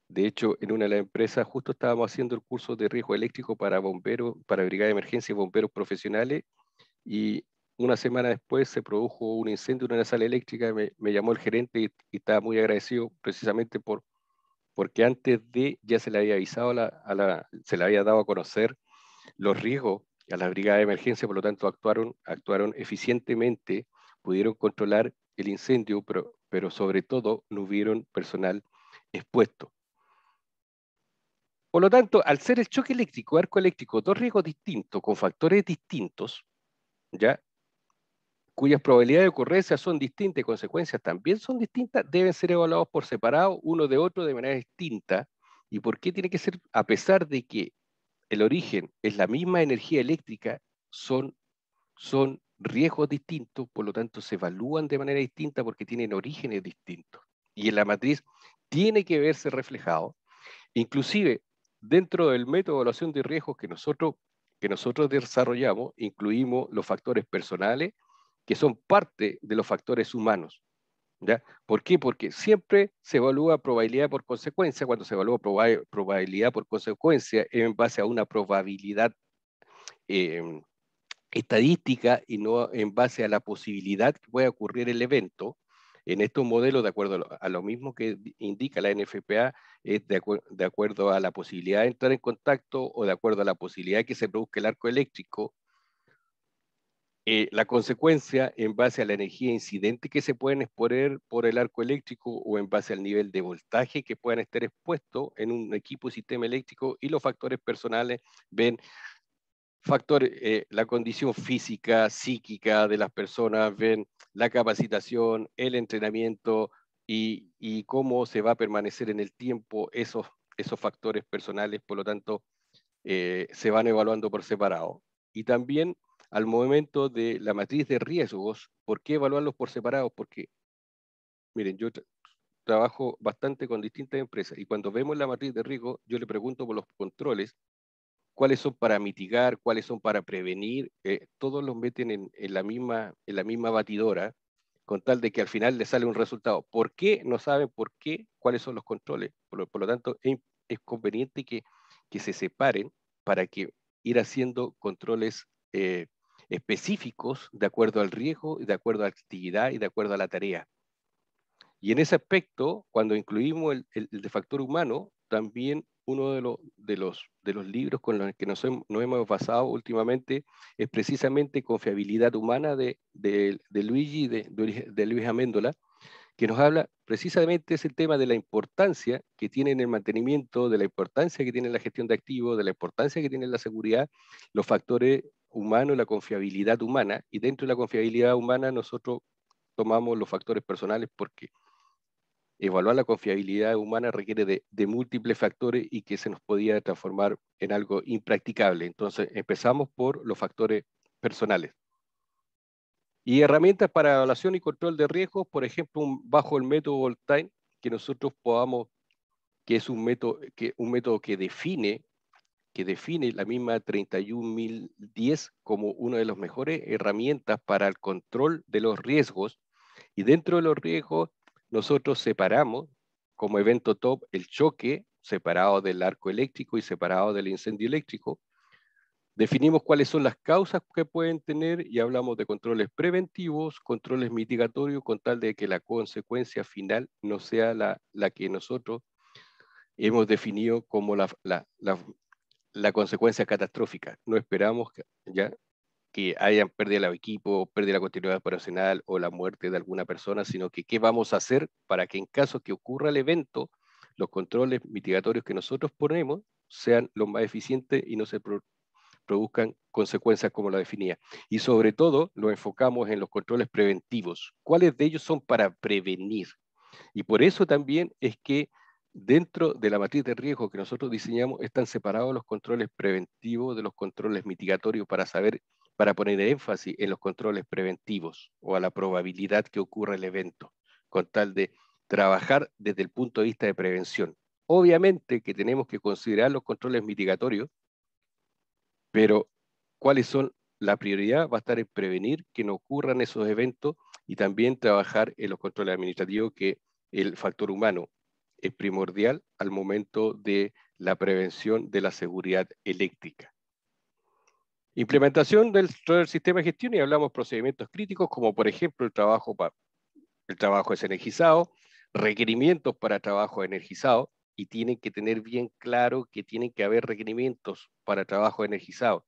De hecho, en una de las empresas justo estábamos haciendo el curso de riesgo eléctrico para bomberos, para brigada de emergencias, bomberos profesionales, y una semana después se produjo un incendio en una sala eléctrica, me, llamó el gerente y, estaba muy agradecido precisamente por, porque antes de ya se le había avisado, a se le había dado a conocer los riesgos a la brigada de emergencia, por lo tanto actuaron, actuaron eficientemente, pudieron controlar el incendio, pero, pero sobre todo no hubieron personal expuesto. Por lo tanto, al ser el choque eléctrico, arco eléctrico, dos riesgos distintos, con factores distintos, ¿ya? cuyas probabilidades de ocurrencia son distintas y consecuencias también son distintas, deben ser evaluados por separado, uno de otro, de manera distinta. ¿Y por qué tiene que ser, a pesar de que el origen es la misma energía eléctrica, son, son riesgos distintos, por lo tanto se evalúan de manera distinta porque tienen orígenes distintos. Y en la matriz tiene que verse reflejado, inclusive dentro del método de evaluación de riesgos que nosotros, que nosotros desarrollamos, incluimos los factores personales, que son parte de los factores humanos. ¿ya? ¿Por qué? Porque siempre se evalúa probabilidad por consecuencia. Cuando se evalúa probabilidad por consecuencia en base a una probabilidad em, estadística y no en base a la posibilidad que pueda ocurrir el evento, en estos modelos, de acuerdo a lo, mismo que indica la NFPA, es de, de, acuerdo a la posibilidad de entrar en contacto o de acuerdo a la posibilidad de que se produzca el arco eléctrico eh, la consecuencia en base a la energía incidente que se pueden exponer por el arco eléctrico o en base al nivel de voltaje que puedan estar expuestos en un equipo o sistema eléctrico y los factores personales ven factor, eh, la condición física, psíquica de las personas, ven la capacitación, el entrenamiento y, cómo se va a permanecer en el tiempo esos, esos factores personales, por lo tanto, eh, se van evaluando por separado. Y también al momento de la matriz de riesgos, ¿por qué evaluarlos por separado? Porque, miren, yo trabajo bastante con distintas empresas y cuando vemos la matriz de riesgo, yo le pregunto por los controles, cuáles son para mitigar, cuáles son para prevenir, eh, todos los meten en, la misma, en la misma batidora, con tal de que al final le sale un resultado. ¿Por qué? No saben por qué, cuáles son los controles. Por lo, tanto, es, conveniente que, que se separen para que ir haciendo controles eh, específicos de acuerdo al riesgo, de acuerdo a la actividad y de acuerdo a la tarea. Y en ese aspecto, cuando incluimos el, de factor humano, también uno de, los, libros con los que nos, hemos basado últimamente es precisamente Confiabilidad Humana de, Luigi, de, de Luis Améndola, que nos habla precisamente ese tema de la importancia que tiene en el mantenimiento, de la importancia que tiene en la gestión de activos, de la importancia que tiene en la seguridad, los factores humano la confiabilidad humana, y dentro de la confiabilidad humana nosotros tomamos los factores personales porque evaluar la confiabilidad humana requiere de, múltiples factores y que se nos podía transformar en algo impracticable. Entonces empezamos por los factores personales. Y herramientas para evaluación y control de riesgos, por ejemplo, bajo el método Voltaire, que nosotros podamos, que es un método que, un método que define que define la misma 31.010 como una de las mejores herramientas para el control de los riesgos. Y dentro de los riesgos, nosotros separamos como evento top el choque separado del arco eléctrico y separado del incendio eléctrico. Definimos cuáles son las causas que pueden tener y hablamos de controles preventivos, controles mitigatorios, con tal de que la consecuencia final no sea la, la que nosotros hemos definido como la, la, la, la consecuencia catastrófica. No esperamos que, ya que hayan pérdida el equipo, pérdida de la continuidad operacional o la muerte de alguna persona, sino que qué vamos a hacer para que en caso que ocurra el evento, los controles mitigatorios que nosotros ponemos sean los más eficientes y no se produzcan consecuencias como la definía. Y sobre todo lo enfocamos en los controles preventivos. ¿Cuáles de ellos son para prevenir? Y por eso también es que dentro de la matriz de riesgo que nosotros diseñamos están separados los controles preventivos de los controles mitigatorios para saber, para poner énfasis en los controles preventivos o a la probabilidad que ocurra el evento, con tal de trabajar desde el punto de vista de prevención. Obviamente que tenemos que considerar los controles mitigatorios, pero cuáles son la prioridad va a estar en prevenir que no ocurran esos eventos y también trabajar en los controles administrativos que el factor humano es primordial al momento de la prevención de la seguridad eléctrica. Implementación del, sistema de gestión y hablamos procedimientos críticos como por ejemplo el trabajo, el trabajo es energizado, requerimientos para trabajo energizado y tienen que tener bien claro que tienen que haber requerimientos para trabajo energizado.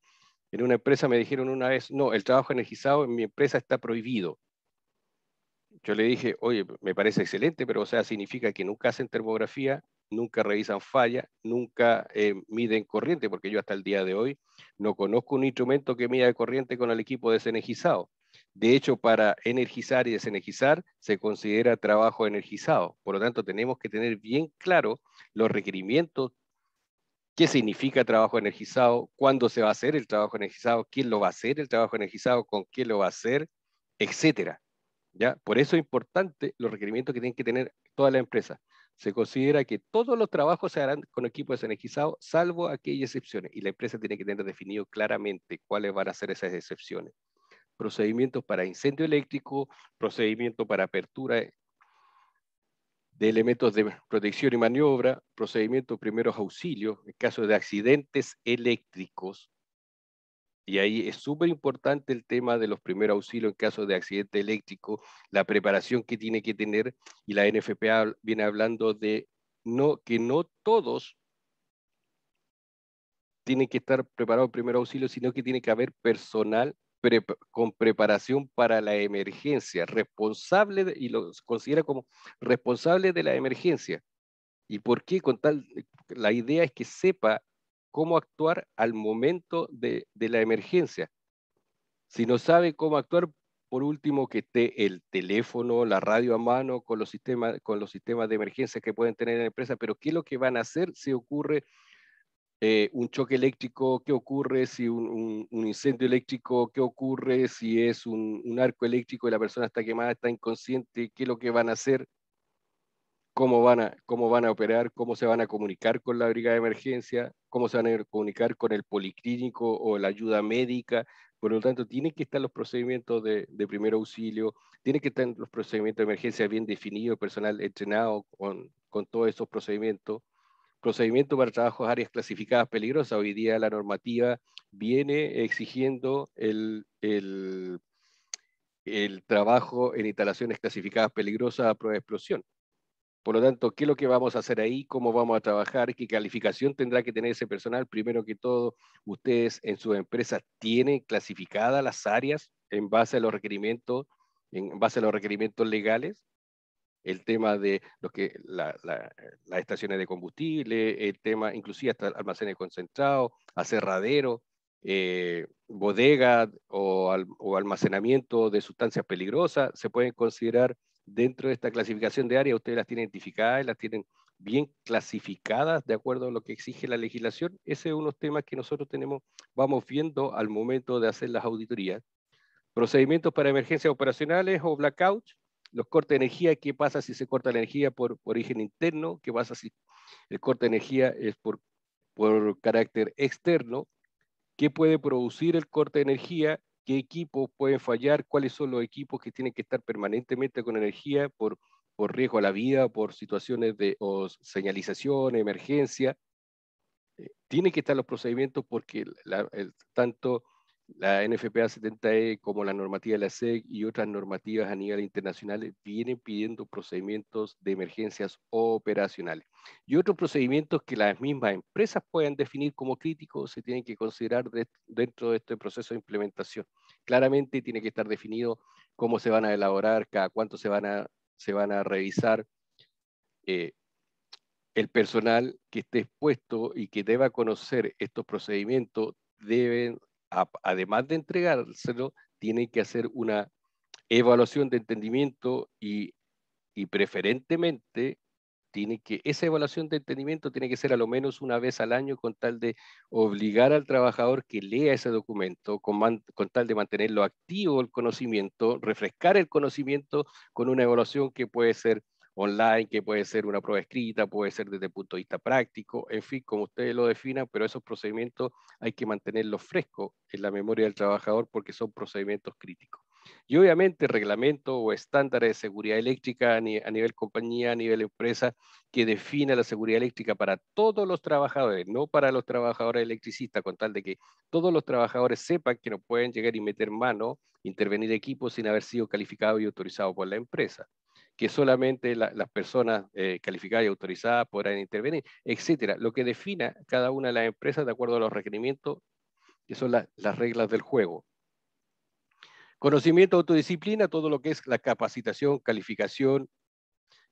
En una empresa me dijeron una vez, no, el trabajo energizado en mi empresa está prohibido yo le dije, oye, me parece excelente, pero o sea, significa que nunca hacen termografía, nunca revisan falla, nunca eh, miden corriente, porque yo hasta el día de hoy no conozco un instrumento que mida corriente con el equipo desenergizado. De hecho, para energizar y desenergizar se considera trabajo energizado. Por lo tanto, tenemos que tener bien claro los requerimientos, qué significa trabajo energizado, cuándo se va a hacer el trabajo energizado, quién lo va a hacer el trabajo energizado, con qué lo va a hacer, etcétera. ¿ya? Por eso es importante los requerimientos que tienen que tener toda la empresa. Se considera que todos los trabajos se harán con equipos energizados, salvo aquellas excepciones, y la empresa tiene que tener definido claramente cuáles van a ser esas excepciones. Procedimientos para incendio eléctrico, procedimiento para apertura de elementos de protección y maniobra, procedimientos primeros auxilios en caso de accidentes eléctricos, y ahí es súper importante el tema de los primeros auxilios en caso de accidente eléctrico, la preparación que tiene que tener, y la NFPA viene hablando de no, que no todos tienen que estar preparados primeros auxilio, sino que tiene que haber personal con preparación para la emergencia, responsable y los considera como responsable de la emergencia. ¿Y por qué? Con tal, la idea es que sepa cómo actuar al momento de, la emergencia. Si no sabe cómo actuar, por último, que esté el teléfono, la radio a mano con los sistemas, con los sistemas de emergencia que pueden tener en la empresa, pero ¿qué es lo que van a hacer si ocurre eh, un choque eléctrico? ¿Qué ocurre si un, incendio eléctrico? ¿Qué ocurre si es un, un, arco eléctrico y la persona está quemada, está inconsciente? ¿Qué es lo que van a hacer? cómo van, a, cómo van a operar, cómo se van a comunicar con la brigada de emergencia, cómo se van a comunicar con el policlínico o la ayuda médica. Por lo tanto, tienen que estar los procedimientos de, primer auxilio, tienen que estar los procedimientos de emergencia bien definidos, personal entrenado con, con todos esos procedimientos. Procedimiento para trabajos áreas clasificadas peligrosas. Hoy día la normativa viene exigiendo el, el trabajo en instalaciones clasificadas peligrosas a prueba de explosión por lo tanto, ¿qué es lo que vamos a hacer ahí? ¿Cómo vamos a trabajar? ¿Qué calificación tendrá que tener ese personal? Primero que todo, ustedes en sus empresas tienen clasificadas las áreas en base a los requerimientos, en base a los requerimientos legales. El tema de lo que, las estaciones de combustible, el tema inclusive hasta almacenes concentrados, aserradero, eh, bodega o, o almacenamiento de sustancias peligrosas, se pueden considerar dentro de esta clasificación de áreas, ustedes las tienen identificadas y las tienen bien clasificadas de acuerdo a lo que exige la legislación. Ese es uno de los temas que nosotros tenemos, vamos viendo al momento de hacer las auditorías. Procedimientos para emergencias operacionales o blackout, los cortes de energía, qué pasa si se corta la energía por, origen interno, qué pasa si el corte de energía es por, por carácter externo, qué puede producir el corte de energía qué equipos pueden fallar, cuáles son los equipos que tienen que estar permanentemente con energía por, por riesgo a la vida, por situaciones de señalización, emergencia. Eh, tienen que estar los procedimientos porque el, tanto la NFPA 70E, como la normativa de la SEC y otras normativas a nivel internacional, vienen pidiendo procedimientos de emergencias operacionales. Y otros procedimientos que las mismas empresas puedan definir como críticos se tienen que considerar dentro de este proceso de implementación. Claramente tiene que estar definido cómo se van a elaborar, cada cuánto se van a, se van a revisar. Eh, el personal que esté expuesto y que deba conocer estos procedimientos deben además de entregárselo, tiene que hacer una evaluación de entendimiento y, preferentemente tiene que, esa evaluación de entendimiento tiene que ser a lo menos una vez al año con tal de obligar al trabajador que lea ese documento, con tal de mantenerlo activo el conocimiento, refrescar el conocimiento con una evaluación que puede ser online, que puede ser una prueba escrita, puede ser desde el punto de vista práctico, en fin, como ustedes lo definan, pero esos procedimientos hay que mantenerlos frescos en la memoria del trabajador porque son procedimientos críticos. Y obviamente reglamento o estándares de seguridad eléctrica a nivel compañía, a nivel empresa, que defina la seguridad eléctrica para todos los trabajadores, no para los trabajadores electricistas, con tal de que todos los trabajadores sepan que no pueden llegar y meter mano, intervenir equipos sin haber sido calificado y autorizado por la empresa que solamente las personas eh, calificadas y autorizadas podrán intervenir, etcétera. Lo que defina cada una de las empresas de acuerdo a los requerimientos, que son las reglas del juego. Conocimiento, autodisciplina, todo lo que es la capacitación, calificación.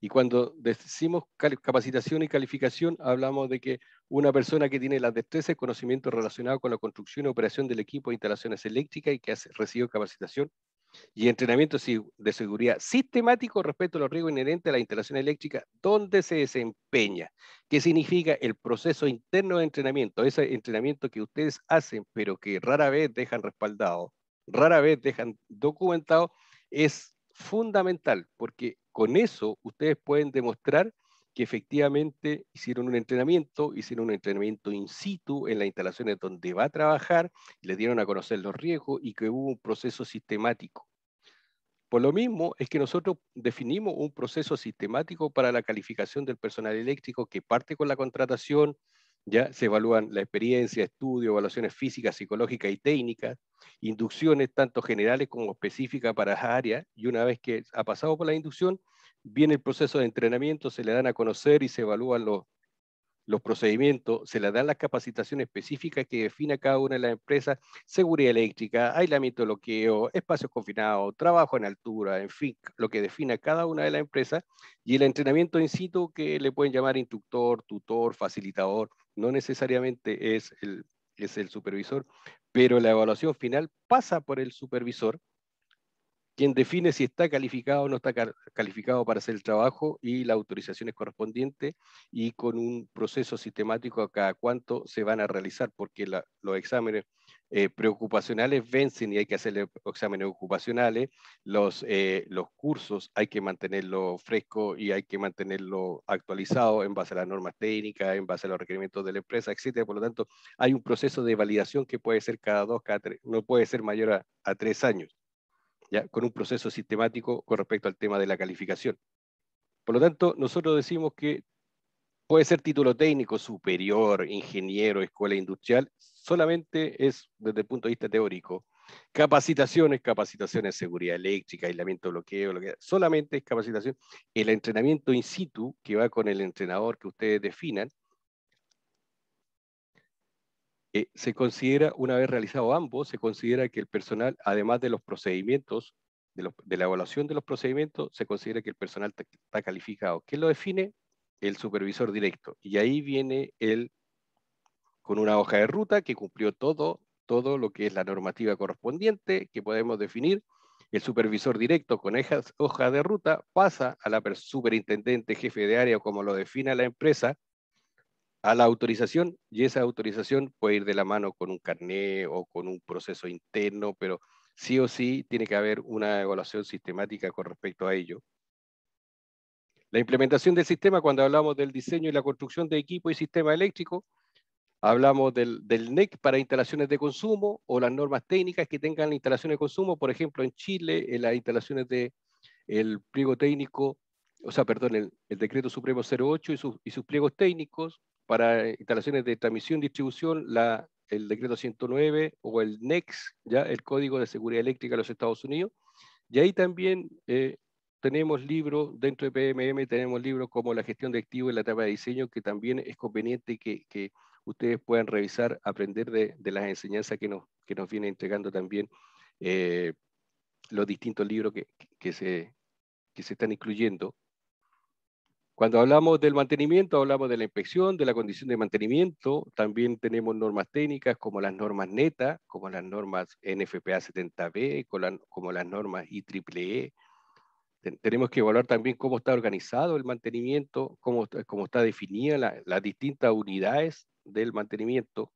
Y cuando decimos capacitación y calificación, hablamos de que una persona que tiene las destrezas y conocimiento relacionado con la construcción y operación del equipo de instalaciones eléctricas y que ha recibido capacitación y entrenamiento de seguridad sistemático respecto a los riesgos inherentes a la instalación eléctrica donde se desempeña, ¿Qué significa el proceso interno de entrenamiento, ese entrenamiento que ustedes hacen, pero que rara vez dejan respaldado, rara vez dejan documentado, es fundamental, porque con eso ustedes pueden demostrar que efectivamente hicieron un entrenamiento, hicieron un entrenamiento in situ en las instalaciones donde va a trabajar, le dieron a conocer los riesgos y que hubo un proceso sistemático. Por lo mismo es que nosotros definimos un proceso sistemático para la calificación del personal eléctrico que parte con la contratación, ya se evalúan la experiencia, estudio, evaluaciones físicas, psicológicas y técnicas, inducciones tanto generales como específicas para las áreas, y una vez que ha pasado por la inducción, viene el proceso de entrenamiento, se le dan a conocer y se evalúan los, procedimientos, se le dan las capacitaciones específicas que defina cada una de las empresas, seguridad eléctrica, aislamiento de bloqueo, espacios confinados, trabajo en altura, en fin, lo que defina cada una de las empresas, y el entrenamiento in situ que le pueden llamar instructor, tutor, facilitador, no necesariamente es es el supervisor, pero la evaluación final pasa por el supervisor quien define si está calificado o no está calificado para hacer el trabajo y autorización es correspondiente y con un proceso sistemático a cada cuánto se van a realizar, porque los exámenes eh, preocupacionales vencen y hay que hacer exámenes ocupacionales, los, eh, los cursos hay que mantenerlo fresco y hay que mantenerlo actualizado en base a las normas técnicas, en base a los requerimientos de la empresa, etc. Por lo tanto, hay un proceso de validación que puede ser cada dos, cada no puede ser mayor a, a tres años con un proceso sistemático con respecto al tema de la calificación. Por lo tanto, nosotros decimos que puede ser título técnico superior, ingeniero, escuela industrial, solamente es desde el punto de vista teórico. Capacitaciones, capacitaciones, seguridad eléctrica, aislamiento, bloqueo, lo que solamente es capacitación. El entrenamiento in situ que va con el entrenador que ustedes definan eh, se considera, una vez realizado ambos, se considera que el personal, además de los procedimientos, de, la evaluación de los procedimientos, se considera que el personal está calificado. ¿Qué lo define? El supervisor directo. Y ahí viene él con una hoja de ruta que cumplió todo, todo lo que es la normativa correspondiente, que podemos definir. El supervisor directo con esa hoja de ruta pasa a la superintendente, jefe de área, como lo defina la empresa, a la autorización y esa autorización puede ir de la mano con un carné o con un proceso interno, pero sí o sí tiene que haber una evaluación sistemática con respecto a ello. La implementación del sistema, cuando hablamos del diseño y la construcción de equipo y sistema eléctrico, hablamos del, NEC para instalaciones de consumo o las normas técnicas que tengan instalaciones de consumo, por ejemplo, en Chile, en las instalaciones del el pliego técnico o sea, perdón, el, decreto supremo 08 y, y sus pliegos técnicos, para instalaciones de transmisión y distribución, la, el decreto 109 o el NEX, ya el Código de Seguridad Eléctrica de los Estados Unidos. Y ahí también eh, tenemos libros, dentro de PMM tenemos libros como la gestión de activos y la etapa de diseño, que también es conveniente que, ustedes puedan revisar, aprender de, de, las enseñanzas que nos, que nos viene entregando también eh, los distintos libros que, se, que se están incluyendo cuando hablamos del mantenimiento, hablamos de la inspección, de la condición de mantenimiento. También tenemos normas técnicas como las normas NETA, como las normas NFPA 70B, como las normas IEEE. E. Tenemos que evaluar también cómo está organizado el mantenimiento, cómo, cómo está definida las distintas unidades del mantenimiento.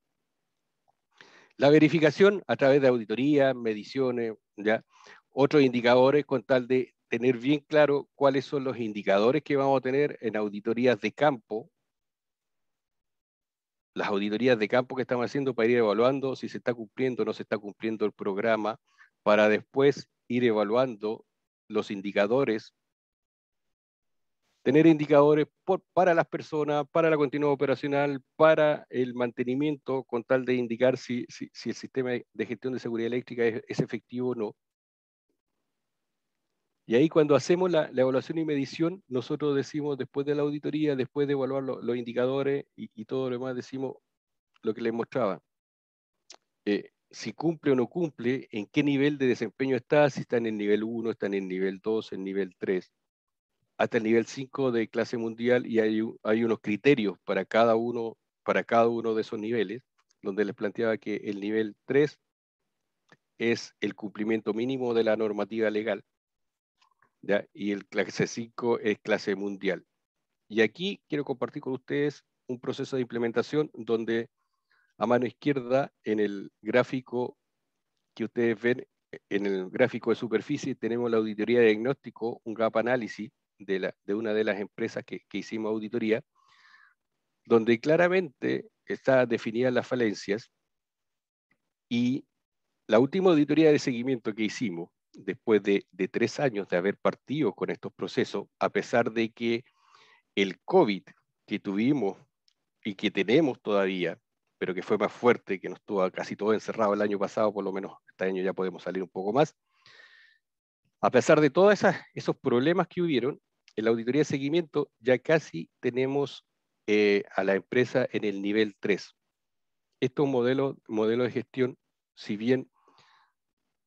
La verificación a través de auditorías, mediciones, ¿ya? otros indicadores con tal de tener bien claro cuáles son los indicadores que vamos a tener en auditorías de campo, las auditorías de campo que estamos haciendo para ir evaluando si se está cumpliendo o no se está cumpliendo el programa, para después ir evaluando los indicadores, tener indicadores para las personas, para la continuidad operacional, para el mantenimiento, con tal de indicar si, el sistema de gestión de seguridad eléctrica es efectivo o no y ahí cuando hacemos la, evaluación y medición, nosotros decimos después de la auditoría, después de evaluar los indicadores y, todo lo demás, decimos lo que les mostraba. Eh, si cumple o no cumple, en qué nivel de desempeño está, si está en el nivel 1, está en el nivel 2, en el nivel 3, hasta el nivel 5 de clase mundial y hay, hay unos criterios para cada, uno, para cada uno de esos niveles, donde les planteaba que el nivel 3 es el cumplimiento mínimo de la normativa legal y el clase 5 es clase mundial. Y aquí quiero compartir con ustedes un proceso de implementación donde a mano izquierda en el gráfico que ustedes ven, eh, en el gráfico de superficie, tenemos la auditoría de diagnóstico, un gap análisis de, una de las empresas que, que hicimos auditoría, donde claramente están definidas las falencias y la última auditoría de seguimiento que hicimos después de, tres años de haber partido con estos procesos, a pesar de que el COVID que tuvimos y que tenemos todavía, pero que fue más fuerte, que nos tuvo casi todo encerrado el año pasado, por lo menos este año ya podemos salir un poco más, a pesar de todos esos problemas que hubieron, en la auditoría de seguimiento ya casi tenemos eh, a la empresa en el nivel 3. Esto es un modelo, modelo de gestión, si bien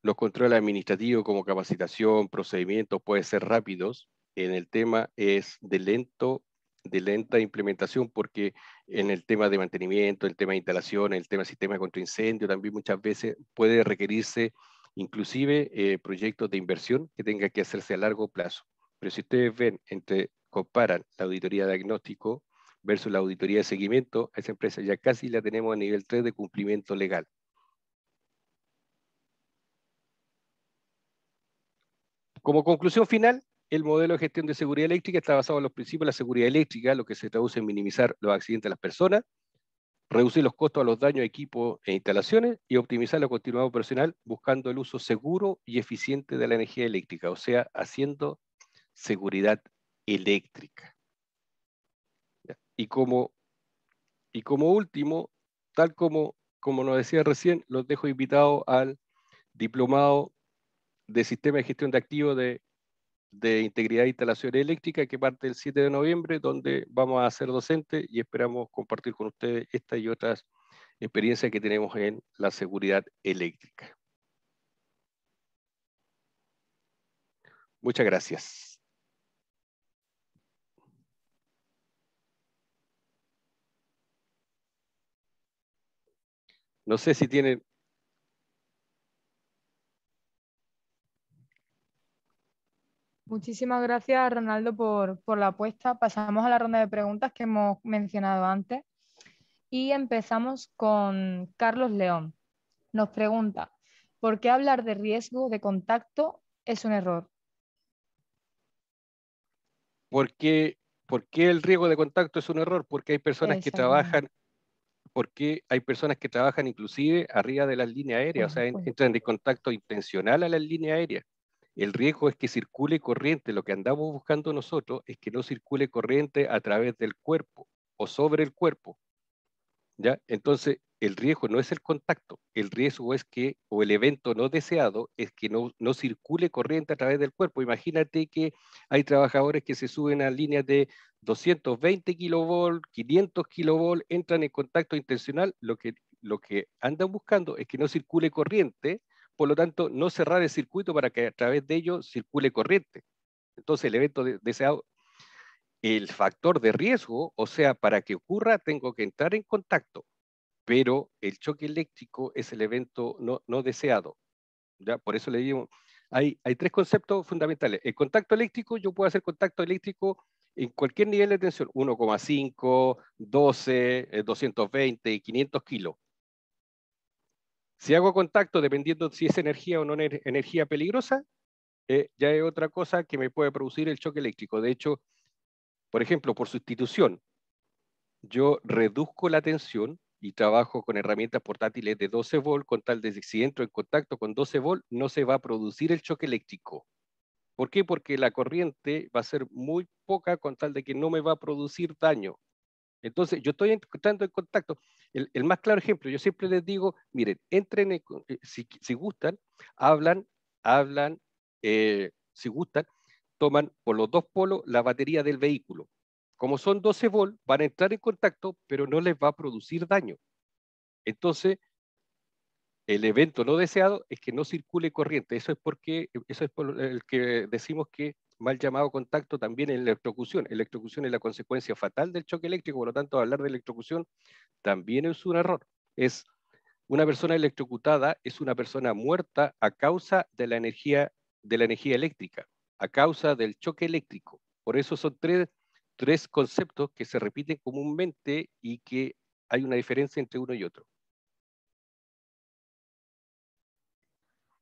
los controles administrativos como capacitación, procedimientos, pueden ser rápidos. En el tema es de lento de lenta implementación porque en el tema de mantenimiento, el tema de instalación, el tema de sistemas contra incendio, también muchas veces puede requerirse inclusive eh, proyectos de inversión que tenga que hacerse a largo plazo. Pero si ustedes ven, entre, comparan la auditoría de diagnóstico versus la auditoría de seguimiento, a esa empresa ya casi la tenemos a nivel 3 de cumplimiento legal. Como conclusión final, el modelo de gestión de seguridad eléctrica está basado en los principios de la seguridad eléctrica, lo que se traduce en minimizar los accidentes a las personas, reducir los costos a los daños a equipos e instalaciones y optimizar la continuidad operacional buscando el uso seguro y eficiente de la energía eléctrica, o sea, haciendo seguridad eléctrica. Y como, y como último, tal como, como nos decía recién, los dejo invitados al diplomado de Sistema de Gestión de Activos de, Integridad de Instalación Eléctrica que parte el 7 de noviembre, donde vamos a ser docentes y esperamos compartir con ustedes esta y otras experiencias que tenemos en la seguridad eléctrica. Muchas gracias. No sé si tienen Muchísimas gracias, Ronaldo, por, la apuesta. Pasamos a la ronda de preguntas que hemos mencionado antes y empezamos con Carlos León. Nos pregunta, ¿por qué hablar de riesgo de contacto es un error? ¿Por qué, el riesgo de contacto es un error? Porque hay personas que trabajan, porque hay personas que trabajan inclusive arriba de las líneas aéreas, o sea, entran de contacto intencional a las líneas aéreas el riesgo es que circule corriente. Lo que andamos buscando nosotros es que no circule corriente a través del cuerpo o sobre el cuerpo. ¿Ya? Entonces, el riesgo no es el contacto, el riesgo es que, o el evento no deseado, es que no, circule corriente a través del cuerpo. Imagínate que hay trabajadores que se suben a líneas de 220 kilovolt, 500 kilovol, entran en contacto intencional, lo que, lo que andan buscando es que no circule corriente por lo tanto, no cerrar el circuito para que a través de ello circule corriente. Entonces, el evento deseado, el factor de riesgo, o sea, para que ocurra, tengo que entrar en contacto, pero el choque eléctrico es el evento no, deseado. ¿ya? Por eso le digo, hay, hay tres conceptos fundamentales. El contacto eléctrico, yo puedo hacer contacto eléctrico en cualquier nivel de tensión, 1,5, 12, 220, 500 kilos. Si hago contacto, dependiendo si es energía o no energía peligrosa, eh, ya es otra cosa que me puede producir el choque eléctrico. De hecho, por ejemplo, por sustitución, yo reduzco la tensión y trabajo con herramientas portátiles de 12 volt con tal de que si entro en contacto con 12 volt no se va a producir el choque eléctrico. ¿Por qué? Porque la corriente va a ser muy poca con tal de que no me va a producir daño. Entonces, yo estoy entrando en contacto. El, más claro ejemplo, yo siempre les digo, miren, entren, eh, si, gustan, hablan, hablan, eh, si gustan, toman por los dos polos la batería del vehículo. Como son 12 volts, van a entrar en contacto, pero no les va a producir daño. Entonces, el evento no deseado es que no circule corriente. Eso es porque, eso es por el que decimos que mal llamado contacto también en electrocución. Electrocución es la consecuencia fatal del choque eléctrico, por lo tanto hablar de electrocución también es un error. Es una persona electrocutada es una persona muerta a causa de la energía, de la energía eléctrica, a causa del choque eléctrico. Por eso son tres, tres conceptos que se repiten comúnmente y que hay una diferencia entre uno y otro.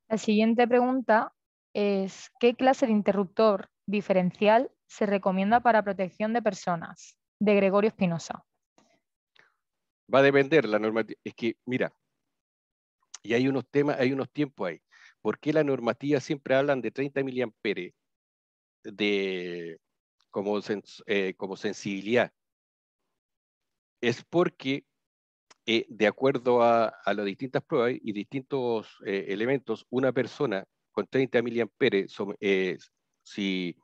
La siguiente pregunta es ¿qué clase de interruptor diferencial se recomienda para protección de personas? De Gregorio Espinosa. Va a depender la normativa. Es que, mira, y hay unos temas, hay unos tiempos ahí. ¿Por qué la normativa siempre hablan de 30 miliamperes de, como, eh, como sensibilidad? Es porque, eh, de acuerdo a, las distintas pruebas y distintos eh, elementos, una persona con 30 miliamperes eh, si,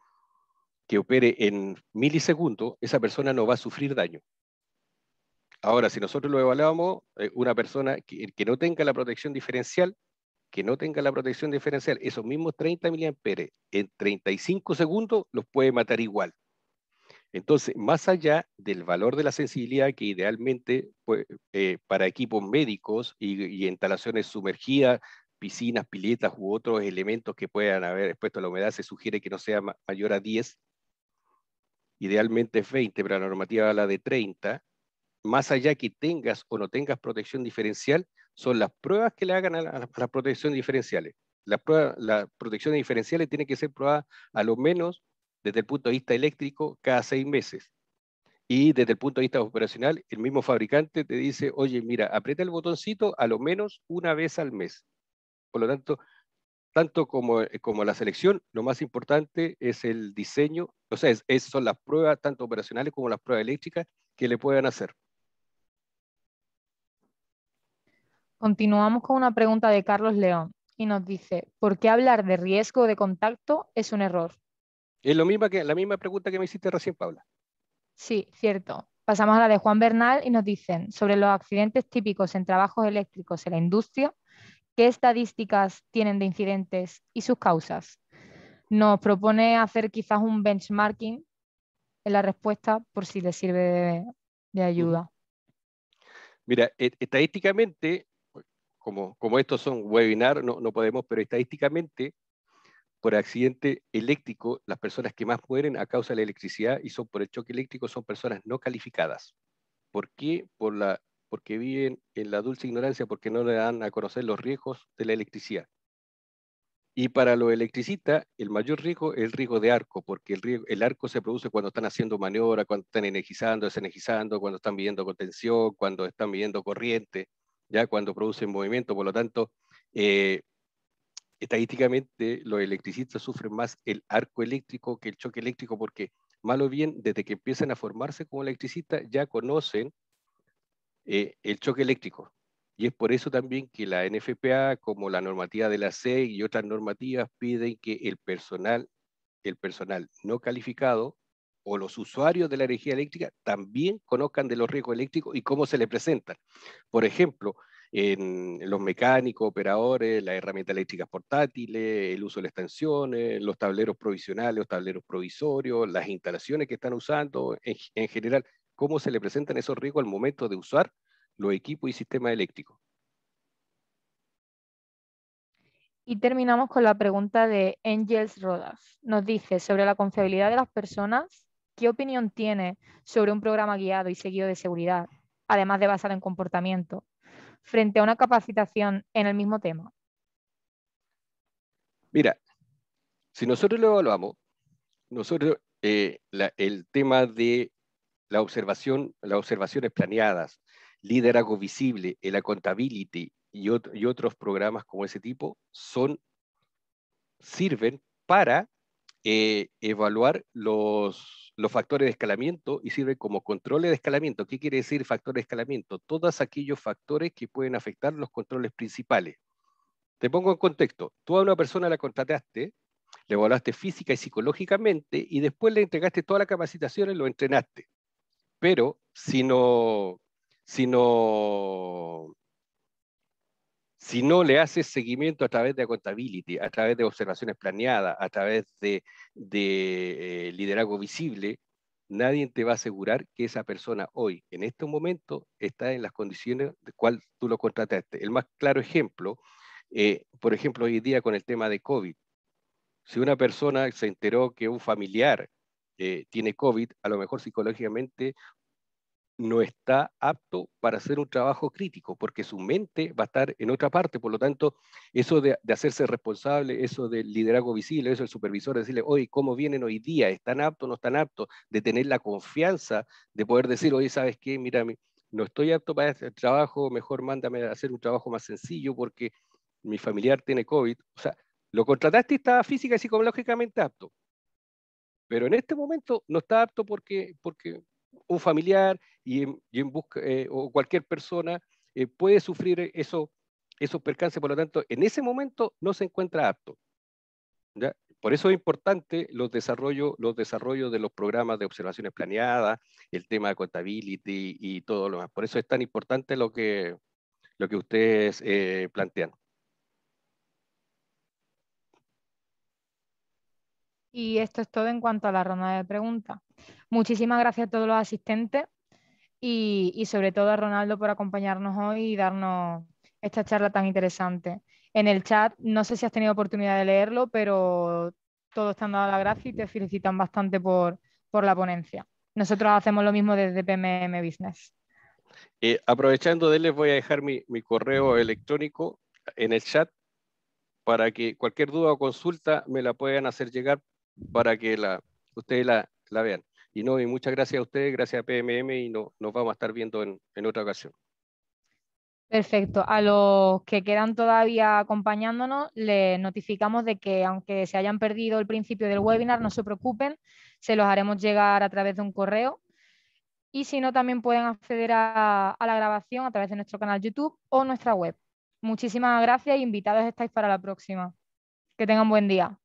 que opere en milisegundos, esa persona no va a sufrir daño. Ahora, si nosotros lo evaluamos, eh, una persona que, no tenga la protección diferencial, que no tenga la protección diferencial, esos mismos 30 miliamperes en 35 segundos los puede matar igual. Entonces, más allá del valor de la sensibilidad que idealmente pues, eh, para equipos médicos y instalaciones sumergidas piscinas, piletas u otros elementos que puedan haber expuesto a la humedad, se sugiere que no sea mayor a 10, idealmente 20, pero la normativa la de 30, más allá que tengas o no tengas protección diferencial, son las pruebas que le hagan a, la, las protecciones diferenciales. Las la protecciones diferenciales tienen que ser probadas a lo menos desde el punto de vista eléctrico cada seis meses. Y desde el punto de vista operacional, el mismo fabricante te dice, oye, mira, aprieta el botoncito a lo menos una vez al mes. Por lo tanto, tanto eh, como, la selección, lo más importante es el diseño, o sea, es, son las pruebas, tanto operacionales como las pruebas eléctricas, que le puedan hacer. Continuamos con una pregunta de Carlos León y nos dice, ¿por qué hablar de riesgo de contacto es un error? Es lo mismo que, la misma pregunta que me hiciste recién, Paula. Sí, cierto. Pasamos a la de Juan Bernal y nos dicen, sobre los accidentes típicos en trabajos eléctricos en la industria, qué estadísticas tienen de incidentes y sus causas. Nos propone hacer quizás un benchmarking en la respuesta por si le sirve de, ayuda. Mira, e, estadísticamente, como, como estos son webinars, no, no podemos, pero estadísticamente, por accidente eléctrico, las personas que más mueren a causa de la electricidad y son por el choque eléctrico son personas no calificadas. ¿Por qué? Por la porque viven en la dulce ignorancia, porque no le dan a conocer los riesgos de la electricidad. Y para los electricistas, el mayor riesgo es el riesgo de arco, porque el, arco se produce cuando están haciendo maniobra, cuando están energizando, desenergizando, cuando están midiendo tensión, cuando están midiendo corriente, ya cuando producen movimiento. Por lo tanto, eh, estadísticamente los electricistas sufren más el arco eléctrico que el choque eléctrico, porque malo bien, desde que empiezan a formarse como electricistas, ya conocen eh, el choque eléctrico. Y es por eso también que la NFPA, como la normativa de la C y otras normativas, piden que el personal, el personal no calificado o los usuarios de la energía eléctrica también conozcan de los riesgos eléctricos y cómo se le presentan. Por ejemplo, en los mecánicos, operadores, las herramientas eléctricas portátiles, el uso de las extensiones, los tableros provisionales, los tableros provisorios, las instalaciones que están usando, en general, cómo se le presentan esos riesgos al momento de usar los equipos y sistemas eléctricos. Y terminamos con la pregunta de Angels Rodas. Nos dice sobre la confiabilidad de las personas, ¿qué opinión tiene sobre un programa guiado y seguido de seguridad, además de basado en comportamiento, frente a una capacitación en el mismo tema? Mira, si nosotros lo evaluamos, nosotros eh, el tema de la observación, las observaciones planeadas, liderazgo visible, el accountability y, otros programas como ese tipo son, sirven para eh, evaluar los, factores de escalamiento y sirven como controles de escalamiento. ¿Qué quiere decir factor de escalamiento? Todos aquellos factores que pueden afectar los controles principales. Te pongo en contexto. Tú a una persona la contrataste, le evaluaste física y psicológicamente y después le entregaste toda la capacitación y lo entrenaste pero si no, si no, le haces seguimiento a través de accountability, a través de observaciones planeadas, a través de, eh, liderazgo visible, nadie te va a asegurar que esa persona hoy, en este momento, está en las condiciones de cual tú lo contrataste. El más claro ejemplo, eh, por ejemplo, hoy día con el tema de COVID. Si una persona se enteró que un familiar eh, tiene COVID, a lo mejor psicológicamente no está apto para hacer un trabajo crítico, porque su mente va a estar en otra parte. Por lo tanto, eso de, hacerse responsable, eso del liderazgo visible, eso del supervisor, decirle, oye, ¿cómo vienen hoy día? ¿Están aptos o no están aptos? De tener la confianza de poder decir, oye, ¿sabes qué? Mira, no estoy apto para este trabajo, mejor mándame a hacer un trabajo más sencillo porque mi familiar tiene COVID. O sea, lo contrataste y estaba física y psicológicamente apto. Pero en este momento no está apto porque, porque un familiar y, busca, eh, o cualquier persona eh, puede sufrir eso, esos percances, por lo tanto, en ese momento no se encuentra apto. ¿ya? Por eso es importante los desarrollos, los desarrollos de los programas de observaciones planeadas, el tema de contability y todo lo demás. Por eso es tan importante lo que, lo que ustedes eh, plantean. Y esto es todo en cuanto a la ronda de preguntas. Muchísimas gracias a todos los asistentes y, sobre todo a Ronaldo por acompañarnos hoy y darnos esta charla tan interesante. En el chat, no sé si has tenido oportunidad de leerlo, pero todos te han dado la gracia y te felicitan bastante por, la ponencia. Nosotros hacemos lo mismo desde PMM Business. Eh, aprovechando de él, les voy a dejar mi, mi correo electrónico en el chat para que cualquier duda o consulta me la puedan hacer llegar para que ustedes la, vean. Y no, y muchas gracias a ustedes, gracias a PMM y nos vamos a estar viendo en, otra ocasión. Perfecto. A los que quedan todavía acompañándonos, les notificamos de que aunque se hayan perdido el principio del webinar, no se preocupen, se los haremos llegar a través de un correo. Y si no, también pueden acceder a, a la grabación a través de nuestro canal YouTube o nuestra web. Muchísimas gracias y e invitados estáis para la próxima. Que tengan buen día.